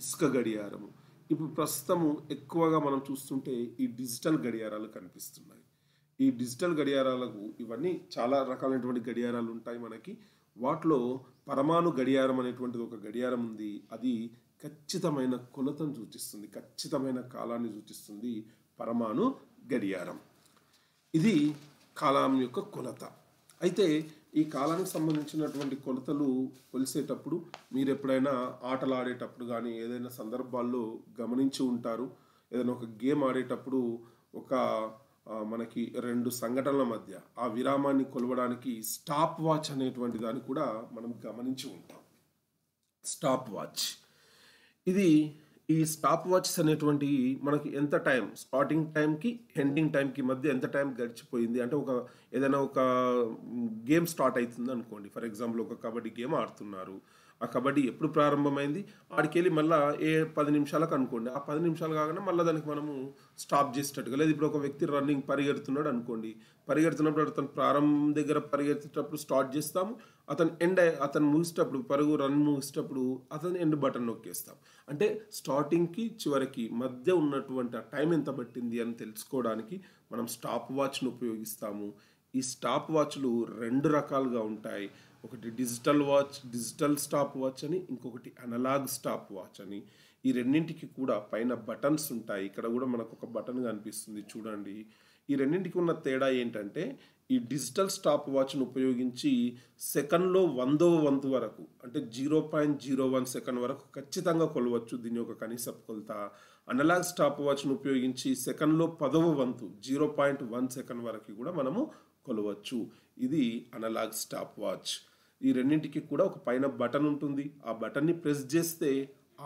S1: ఇసుక గడియారము ఇప్పుడు ప్రస్తుతము ఎక్కువగా మనం చూస్తుంటే ఈ డిజిటల్ గడియారాలు కనిపిస్తున్నాయి ఈ డిజిటల్ గడియారాలకు ఇవన్నీ చాలా రకాలైనటువంటి గడియారాలు ఉంటాయి మనకి వాటిలో పరమాణు గడియారం అనేటువంటిది ఒక గడియారం ఉంది అది ఖచ్చితమైన కొలతను సూచిస్తుంది ఖచ్చితమైన కాలాన్ని సూచిస్తుంది పరమాణు గడియారం ఇది కాలం యొక్క కొలత అయితే ఈ కాలానికి సంబంధించినటువంటి కొలతలు కొలిసేటప్పుడు మీరు ఎప్పుడైనా ఆటలు ఆడేటప్పుడు కానీ ఏదైనా సందర్భాల్లో గమనించి ఉంటారు ఏదైనా ఒక గేమ్ ఆడేటప్పుడు ఒక మనకి రెండు సంఘటనల మధ్య ఆ విరామాన్ని కొలవడానికి స్టాప్ వాచ్ అనేటువంటి దాన్ని కూడా మనం గమనించి ఉంటాం స్టాప్ వాచ్ ఇది ఈ స్టాప్ వాచెస్ అనేటువంటి మనకి ఎంత టైం స్టార్టింగ్ టైంకి ఎండింగ్ టైంకి మధ్య ఎంత టైం గడిచిపోయింది అంటే ఒక ఏదైనా ఒక గేమ్ స్టార్ట్ అవుతుంది అనుకోండి ఫర్ ఎగ్జాంపుల్ ఒక కబడ్డీ గేమ్ ఆడుతున్నారు ఆ కబడ్డీ ఎప్పుడు ప్రారంభమైంది ఆడికెళ్ళి మళ్ళీ ఏ పది నిమిషాలకు అనుకోండి ఆ పది నిమిషాలు కాగానే మళ్ళీ దానికి మనము స్టాప్ చేసేటట్టుగా లేదు ఇప్పుడు ఒక వ్యక్తి రన్నింగ్ పరిగెడుతున్నాడు అనుకోండి పరిగెడుతున్నప్పుడు అతను ప్రారంభం దగ్గర పరిగెత్తేటప్పుడు స్టార్ట్ చేస్తాము అతను ఎండ్ అతను ముగిసేటప్పుడు పరుగు రన్ ముగిసేటప్పుడు అతను ఎండ్ బటన్ నొక్కేస్తాం అంటే స్టార్టింగ్కి చివరికి మధ్య ఉన్నటువంటి ఆ టైం ఎంత పట్టింది అని తెలుసుకోవడానికి మనం స్టాప్ వాచ్ను ఉపయోగిస్తాము ఈ స్టాప్ వాచ్లు రెండు రకాలుగా ఉంటాయి ఒకటి digital watch digital stop watch అని ఇంకొకటి అనలాగ్ స్టాప్ వాచ్ అని ఈ రెండింటికి కూడా పైన బటన్స్ ఉంటాయి ఇక్కడ కూడా మనకు ఒక బటన్ కనిపిస్తుంది చూడండి ఈ రెండింటికి ఉన్న తేడా ఏంటంటే ఈ డిజిటల్ స్టాప్ వాచ్ను ఉపయోగించి సెకండ్లో వందవ వంతు వరకు అంటే zero point zero one second వరకు ఖచ్చితంగా కొలవచ్చు దీని యొక్క కనీస కొలత అనలాగ్ స్టాప్ వాచ్ను ఉపయోగించి సెకండ్లో పదవ వంతు జీరో పాయింట్ వన్ సెకండ్ వరకు కూడా మనము కొలవచ్చు ఇది అనలాగ్ స్టాప్ వాచ్ ఈ రెండింటికి కూడా ఒక పైన బటన్ ఉంటుంది ఆ బటన్ని ప్రెస్ చేస్తే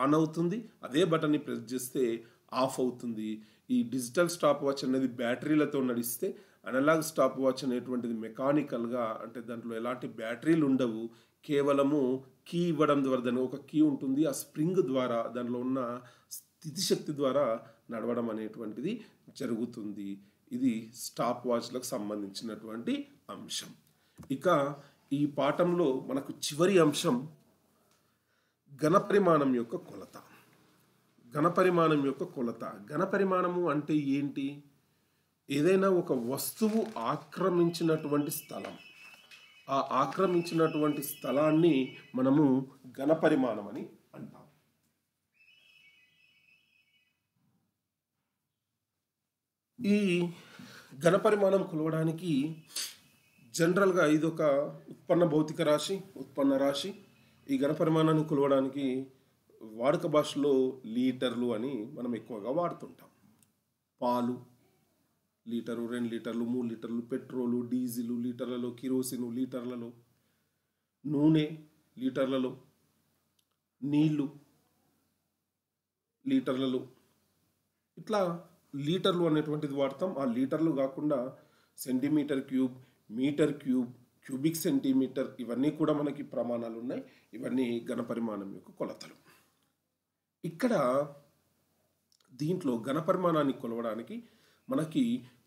S1: ఆన్ అవుతుంది అదే బటన్ని ప్రెస్ చేస్తే ఆఫ్ అవుతుంది ఈ డిజిటల్ స్టాప్ వాచ్ అనేది బ్యాటరీలతో నడిస్తే అనలాగ్ స్టాప్ వాచ్ అనేటువంటిది మెకానికల్గా అంటే దాంట్లో ఎలాంటి బ్యాటరీలు ఉండవు కేవలము కీ ఇవ్వడం ద్వారా దాని ఒక కీ ఉంటుంది ఆ స్ప్రింగ్ ద్వారా దానిలో ఉన్న స్థితిశక్తి ద్వారా నడవడం అనేటువంటిది జరుగుతుంది ఇది స్టాప్ వాచ్లకు సంబంధించినటువంటి అంశం ఇక ఈ పాఠంలో మనకు చివరి అంశం ఘనపరిమాణం యొక్క కొలత ఘనపరిమాణం యొక్క కొలత ఘనపరిమాణము అంటే ఏంటి ఏదైనా ఒక వస్తువు ఆక్రమించినటువంటి స్థలం ఆ ఆక్రమించినటువంటి స్థలాన్ని మనము ఘనపరిమాణం అని అంటాం ఈ ఘనపరిమాణం కొలవడానికి జనరల్గా ఇది ఒక ఉత్పన్న భౌతిక రాశి ఉత్పన్న రాశి ఈ ఘనపరిమాణాన్ని కొలవడానికి వాడుక భాషలో లీటర్లు అని మనం ఎక్కువగా వాడుతుంటాం పాలు లీటరు రెండు లీటర్లు మూడు లీటర్లు పెట్రోలు డీజిలు లీటర్లలో కిరోసిన్ లీటర్లలో నూనె లీటర్లలో నీళ్ళు లీటర్లలో ఇట్లా లీటర్లు అనేటువంటిది వాడతాం ఆ లీటర్లు కాకుండా centimetre cube metre cube cubic centimetre ఇవన్నీ కూడా మనకి ప్రమాణాలు ఉన్నాయి ఇవన్నీ ఘనపరిమాణం యొక్క కొలతలు ఇక్కడ దీంట్లో ఘనపరిమాణాన్ని కొలవడానికి మనకి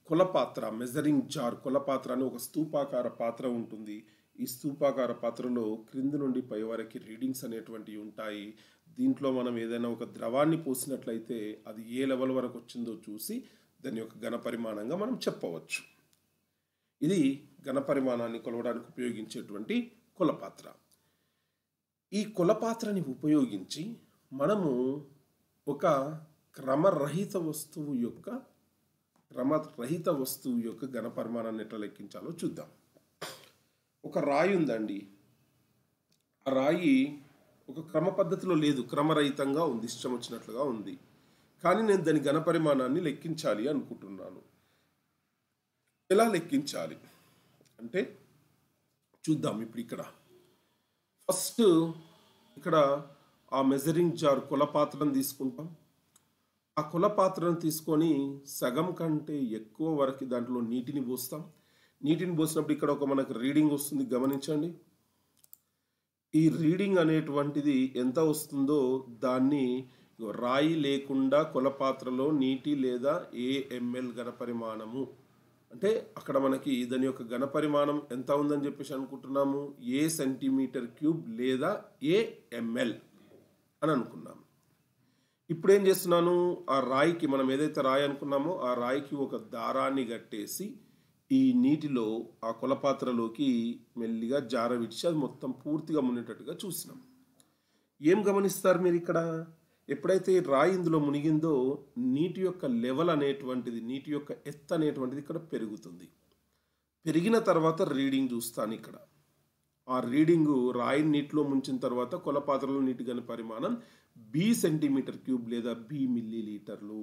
S1: కులపాత్ర మెజరింగ్ జార్ కులపాత్ర అని ఒక స్థూపాకార పాత్ర ఉంటుంది ఈ స్థూపాకార పాత్రలో క్రింది నుండి పై వరకు రీడింగ్స్ అనేటువంటివి ఉంటాయి దీంట్లో మనం ఏదైనా ఒక ద్రవాన్ని పోసినట్లయితే అది ఏ లెవెల్ వరకు వచ్చిందో చూసి దాని యొక్క ఘనపరిమాణంగా మనం చెప్పవచ్చు ఇది ఘనపరిమాణాన్ని కొలవడానికి ఉపయోగించేటువంటి కులపాత్ర ఈ కులపాత్రని ఉపయోగించి మనము ఒక క్రమరహిత వస్తువు యొక్క రహిత వస్తువు యొక్క ఘన పరిమాణాన్ని ఎట్లా లెక్కించాలో చూద్దాం ఒక రాయి ఉందండి ఆ రాయి ఒక క్రమ పద్ధతిలో లేదు క్రమరహితంగా ఉంది ఇష్టం వచ్చినట్లుగా ఉంది కానీ నేను దాని ఘన పరిమాణాన్ని లెక్కించాలి అనుకుంటున్నాను ఎలా లెక్కించాలి అంటే చూద్దాం ఇప్పుడు ఇక్కడ ఫస్ట్ ఇక్కడ ఆ మెజరింగ్ జార్ కులపాత్రను తీసుకుంటాం ఆ కుల పాత్రను తీసుకొని సగం కంటే ఎక్కువ వరకు దాంట్లో నీటిని పోస్తాం నీటిని పోసినప్పుడు ఇక్కడ ఒక మనకు రీడింగ్ వస్తుంది గమనించండి ఈ రీడింగ్ అనేటువంటిది ఎంత వస్తుందో దాన్ని రాయి లేకుండా కులపాత్రలో నీటి లేదా ఏఎంఎల్ ఘనపరిమాణము అంటే అక్కడ మనకి దాని యొక్క ఘనపరిమాణం ఎంత ఉందని చెప్పేసి అనుకుంటున్నాము ఏ సెంటీమీటర్ క్యూబ్ లేదా ఏఎంఎల్ అని అనుకున్నాము ఇప్పుడు ఏం చేస్తున్నాను ఆ రాయికి మనం ఏదైతే రాయి అనుకున్నామో ఆ రాయికి ఒక దారాన్ని కట్టేసి ఈ నీటిలో ఆ కులపాత్రలోకి మెల్లిగా జార విడిచి అది మొత్తం పూర్తిగా మునిటట్టుగా చూసినాం ఏం గమనిస్తారు మీరు ఇక్కడ ఎప్పుడైతే రాయి ఇందులో మునిగిందో నీటి యొక్క లెవెల్ అనేటువంటిది నీటి యొక్క ఎత్తు అనేటువంటిది ఇక్కడ పెరుగుతుంది పెరిగిన తర్వాత రీడింగ్ చూస్తాను ఇక్కడ ఆ రీడింగు రాయి నీటిలో ముంచిన తర్వాత కొలపాత్రలో నీటి గని పరిమాణం బి సెంటీమీటర్ క్యూబ్ లేదా బి మిల్లీ లీటర్లు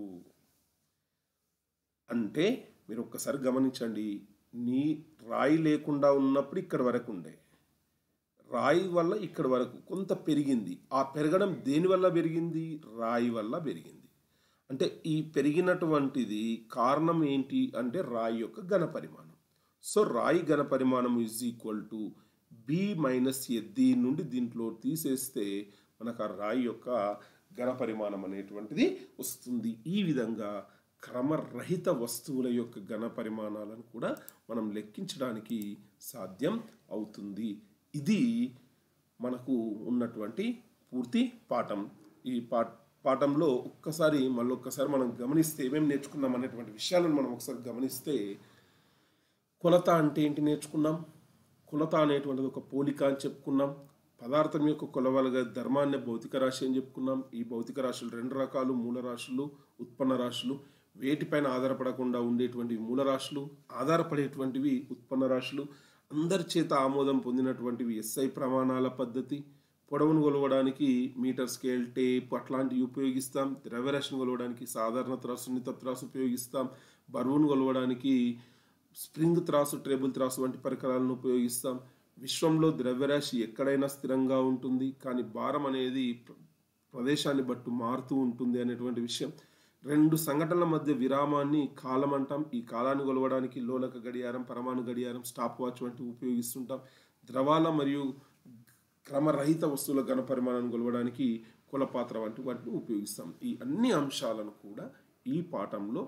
S1: అంటే మీరు ఒక్కసారి గమనించండి నీ రాయి లేకుండా ఉన్నప్పుడు ఇక్కడ వరకు ఉండే రాయి వల్ల ఇక్కడ వరకు కొంత పెరిగింది ఆ పెరగడం దేని వల్ల పెరిగింది రాయి వల్ల పెరిగింది అంటే ఈ పెరిగినటువంటిది కారణం ఏంటి అంటే రాయి యొక్క ఘన పరిమాణం సో రాయి ఘన పరిమాణం is equal to b minus a దీని నుండి దీంట్లో తీసేస్తే మనకు ఆ రాయి యొక్క ఘన పరిమాణం అనేటువంటిది వస్తుంది ఈ విధంగా క్రమరహిత వస్తువుల యొక్క ఘన పరిమాణాలను కూడా మనం లెక్కించడానికి సాధ్యం అవుతుంది ఇది మనకు ఉన్నటువంటి పూర్తి పాఠం ఈ పా పాఠంలో ఒక్కసారి మళ్ళొక్కసారి మనం గమనిస్తే ఏమేమి నేర్చుకున్నాం అనేటువంటి విషయాలను మనం ఒకసారి గమనిస్తే కొలత అంటే ఏంటి నేర్చుకున్నాం కులత అనేటువంటిది ఒక పోలిక అని చెప్పుకున్నాం పదార్థం యొక్క కొలవలుగా ధర్మాన్ని భౌతిక రాశి అని చెప్పుకున్నాం ఈ భౌతిక రాశులు రెండు రకాలు మూల రాశులు ఉత్పన్న రాశులు వేటిపైన ఆధారపడకుండా ఉండేటువంటి మూల రాశులు ఆధారపడేటువంటివి ఉత్పన్న రాశులు అందరి చేత ఆమోదం పొందినటువంటివి ఎస్ఐ ప్రమాణాల పద్ధతి పొడవును కొలవడానికి మీటర్ స్కేల్ టేప్ అట్లాంటివి ఉపయోగిస్తాం ద్రవ్యరాశిని కొలవడానికి సాధారణ త్రాసు నితత్రాసు ఉపయోగిస్తాం బరువును కొలవడానికి స్ప్రింగ్ త్రాసు ట్రేబుల్ త్రాసు వంటి పరికరాలను ఉపయోగిస్తాం విశ్వంలో ద్రవ్యరాశి ఎక్కడైనా స్థిరంగా ఉంటుంది కానీ భారం అనేది ప్రదేశాన్ని బట్టి మారుతూ ఉంటుంది అనేటువంటి విషయం రెండు సంఘటనల మధ్య విరామాన్ని కాలం అంటాం ఈ కాలాన్ని కొలవడానికి లోలక గడియారం పరమాణు గడియారం స్టాప్ వాచ్ వంటివి ఉపయోగిస్తుంటాం ద్రవాల మరియు క్రమరహిత వస్తువుల పరిమాణాన్ని కొలవడానికి కులపాత్ర వంటి వాటిని ఉపయోగిస్తాం ఈ అన్ని అంశాలను కూడా ఈ పాఠంలో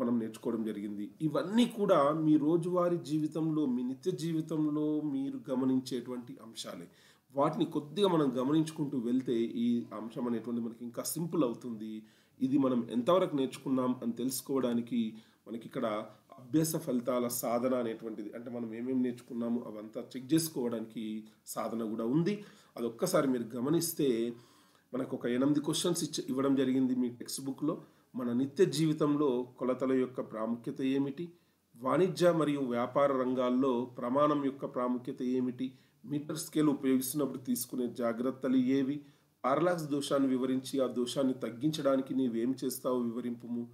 S1: మనం నేర్చుకోవడం జరిగింది ఇవన్నీ కూడా మీ రోజువారీ జీవితంలో మీ నిత్య జీవితంలో మీరు గమనించేటువంటి అంశాలే వాటిని కొద్దిగా మనం గమనించుకుంటూ వెళ్తే ఈ అంశం అనేటువంటి మనకి ఇంకా సింపుల్ అవుతుంది ఇది మనం ఎంతవరకు నేర్చుకున్నాం అని తెలుసుకోవడానికి మనకి ఇక్కడ అభ్యాస ఫలితాల సాధన అనేటువంటిది అంటే మనం ఏమేమి నేర్చుకున్నాము అవంతా చెక్ చేసుకోవడానికి సాధన కూడా ఉంది అది ఒక్కసారి మీరు గమనిస్తే మనకు ఒక ఎనిమిది క్వశ్చన్స్ ఇచ్చి ఇవ్వడం జరిగింది మీ టెక్స్ట్ బుక్లో మన నిత్య జీవితంలో కొలతల యొక్క ప్రాముఖ్యత ఏమిటి వాణిజ్య మరియు వ్యాపార రంగాల్లో ప్రమాణం యొక్క ప్రాముఖ్యత ఏమిటి మీటర్ స్కేల్ ఉపయోగిస్తున్నప్పుడు తీసుకునే జాగ్రత్తలు ఏవి పారలాక్స్ దోషాన్ని వివరించి ఆ దోషాన్ని తగ్గించడానికి నీవేమి చేస్తావో వివరింపుము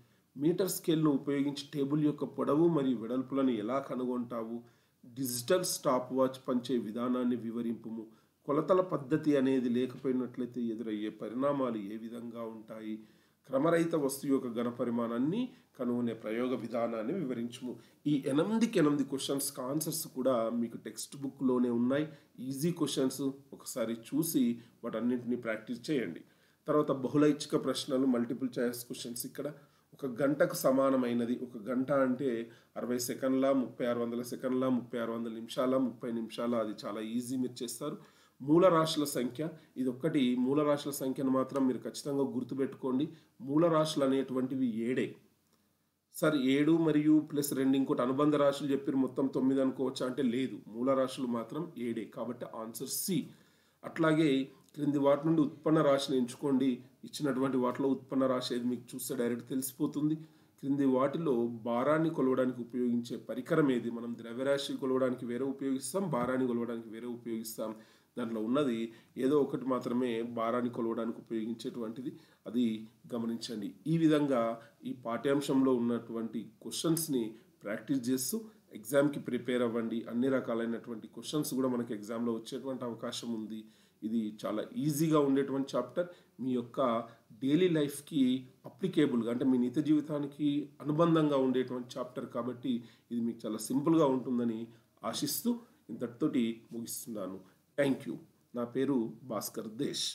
S1: మీటర్ స్కేల్ను ఉపయోగించి టేబుల్ యొక్క పొడవు మరియు వెడల్పులను ఎలా కనుగొంటావు డిజిటల్ స్టాప్ వాచ్ పంచే విధానాన్ని వివరింపుము కొలతల పద్ధతి అనేది లేకపోయినట్లయితే ఎదురయ్యే పరిణామాలు ఏ విధంగా ఉంటాయి క్రమరహిత వస్తువు యొక్క ఘనపరిమాణాన్ని కనుగొనే ప్రయోగ విధానాన్ని వివరించము ఈ ఎనిమిదికి ఎనిమిది క్వశ్చన్స్ ఆన్సర్స్ కూడా మీకు టెక్స్ట్ బుక్లోనే ఉన్నాయి ఈజీ క్వశ్చన్స్ ఒకసారి చూసి వాటన్నింటినీ ప్రాక్టీస్ చేయండి తర్వాత బహుళైచ్ఛిక ప్రశ్నలు మల్టిపుల్ చాయిస్ క్వశ్చన్స్ ఇక్కడ ఒక గంటకు సమానమైనది ఒక గంట అంటే అరవై సెకండ్ల ముప్పై ఆరు వందల సెకండ్ల ముప్పై ఆరు వందల నిమిషాల ముప్పై నిమిషాల అది చాలా ఈజీ మీరు చేస్తారు మూల రాశుల సంఖ్య ఇది ఒక్కటి మూల రాశుల సంఖ్యను మాత్రం మీరు ఖచ్చితంగా గుర్తుపెట్టుకోండి మూల రాశులు అనేటువంటివి ఏడే సార్ ఏడు మరియు ప్లస్ రెండు ఇంకోటి అనుబంధ రాశులు చెప్పారు మొత్తం తొమ్మిది అనుకోవచ్చా అంటే లేదు మూల రాశులు మాత్రం ఏడే కాబట్టి ఆన్సర్ సి అట్లాగే క్రింది వాటి నుండి ఉత్పన్న రాశిని ఎంచుకోండి ఇచ్చినటువంటి వాటిలో ఉత్పన్న రాశి ఏది మీకు చూస్తే డైరెక్ట్ తెలిసిపోతుంది క్రింది వాటిలో భారాన్ని కొలవడానికి ఉపయోగించే పరికరం ఏది మనం ద్రవ్యరాశి కొలవడానికి వేరే ఉపయోగిస్తాం భారాన్ని కొలవడానికి వేరే ఉపయోగిస్తాం దాంట్లో ఉన్నది ఏదో ఒకటి మాత్రమే భారాన్ని కొలవడానికి ఉపయోగించేటువంటిది అది గమనించండి ఈ విధంగా ఈ పాఠ్యాంశంలో ఉన్నటువంటి క్వశ్చన్స్ని ప్రాక్టీస్ చేస్తూ ఎగ్జామ్కి ప్రిపేర్ అవ్వండి అన్ని రకాలైనటువంటి క్వశ్చన్స్ కూడా మనకి ఎగ్జామ్లో వచ్చేటువంటి అవకాశం ఉంది ఇది చాలా ఈజీగా ఉండేటువంటి చాప్టర్ మీ యొక్క డైలీ లైఫ్కి అప్లికేబుల్గా అంటే మీ నిత్య జీవితానికి అనుబంధంగా ఉండేటువంటి చాప్టర్ కాబట్టి ఇది మీకు చాలా సింపుల్గా ఉంటుందని ఆశిస్తూ ఇంతటితోటి ముగిస్తున్నాను థ్యాంక్ యూ నా పేరు భాస్కర్ దేశ్